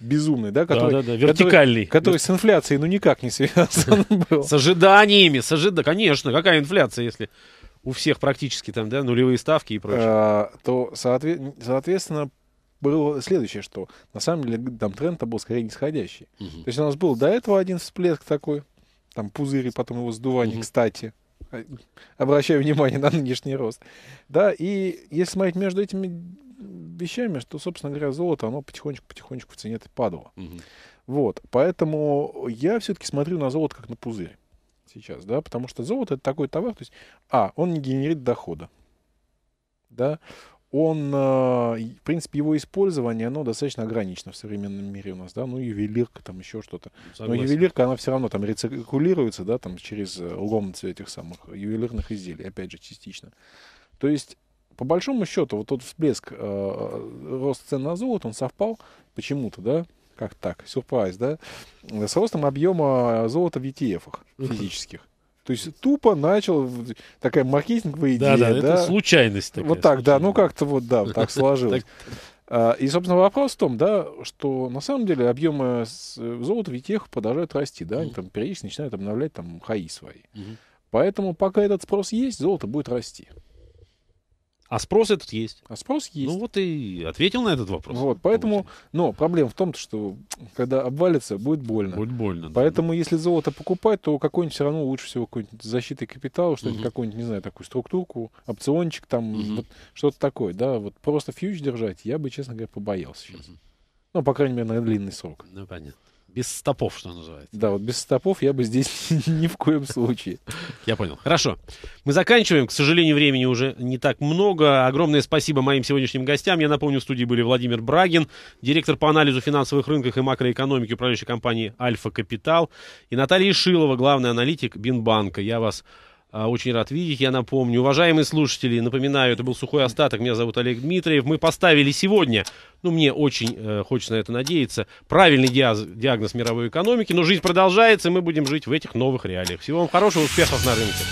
безумный, да, который, да, да, да. вертикальный, который, который с инфляцией ну никак не связан был. С ожиданиями, с ожида, конечно, какая инфляция, если у всех практически там, да, нулевые ставки и прочее. А, то соответственно было следующее, что на самом деле там тренд-то был скорее нисходящий. То есть у нас был до этого один всплеск такой, там пузырь, и потом его сдувание, кстати, обращаю внимание на нынешний рост. Да, и если смотреть между этими вещами, что, собственно говоря, золото, оно потихонечку-потихонечку в цене падало. Угу. Вот, поэтому я все-таки смотрю на золото как на пузырь сейчас, да, потому что золото это такой товар, то есть, а, он не генерит дохода, да, он, э, в принципе, его использование, оно достаточно ограничено в современном мире у нас, да, ну, ювелирка, там еще что-то. Но ювелирка, она все равно там рециркулируется, да, там через э, лом этих самых ювелирных изделий, опять же, частично. То есть по большому счету, вот тот всплеск, э, э, рост цен на золото, он совпал почему-то, да, как так, сюрприз, да, с ростом объема золота в ETF физических. То есть тупо начал такая маркетинговая идея. Да, да, да? это случайность такая. Вот так, случайность. да, ну как-то вот, да, так сложилось. А, и, собственно, вопрос в том, да, что на самом деле объемы золота в ETF продолжают расти, да, они там периодически начинают обновлять там хаи свои. Поэтому пока этот спрос есть, золото будет расти. А спрос этот есть. А спрос есть. Ну вот и ответил на этот вопрос. Вот, поэтому, получается. но проблема в том, что когда обвалится, будет больно. Будет больно. Поэтому, да. если золото покупать, то какой-нибудь все равно лучше всего какой-нибудь защиты капитала, что-нибудь угу. какую-нибудь, не знаю, такую структурку, опциончик там, угу. вот, что-то такое, да. Вот просто фьюч держать, я бы, честно говоря, побоялся сейчас. Угу. Ну, по крайней мере, на длинный срок. Ну, понятно без стопов, что называется. Да, вот без стопов я бы здесь ни в коем случае. Я понял. Хорошо. Мы заканчиваем. К сожалению, времени уже не так много. Огромное спасибо моим сегодняшним гостям. Я напомню, в студии были Владимир Брагин, директор по анализу финансовых рынков и макроэкономики управляющей компании «Альфа Капитал», и Наталья Шилова, главный аналитик Бинбанка. Я вас а, очень рад видеть, я напомню. Уважаемые слушатели, напоминаю, это был «Сухой остаток». Меня зовут Олег Дмитриев. Мы поставили сегодня, ну, мне очень э, хочется на это надеяться, правильный диаз, диагноз мировой экономики. Но жизнь продолжается, и мы будем жить в этих новых реалиях. Всего вам хорошего, успехов на рынке.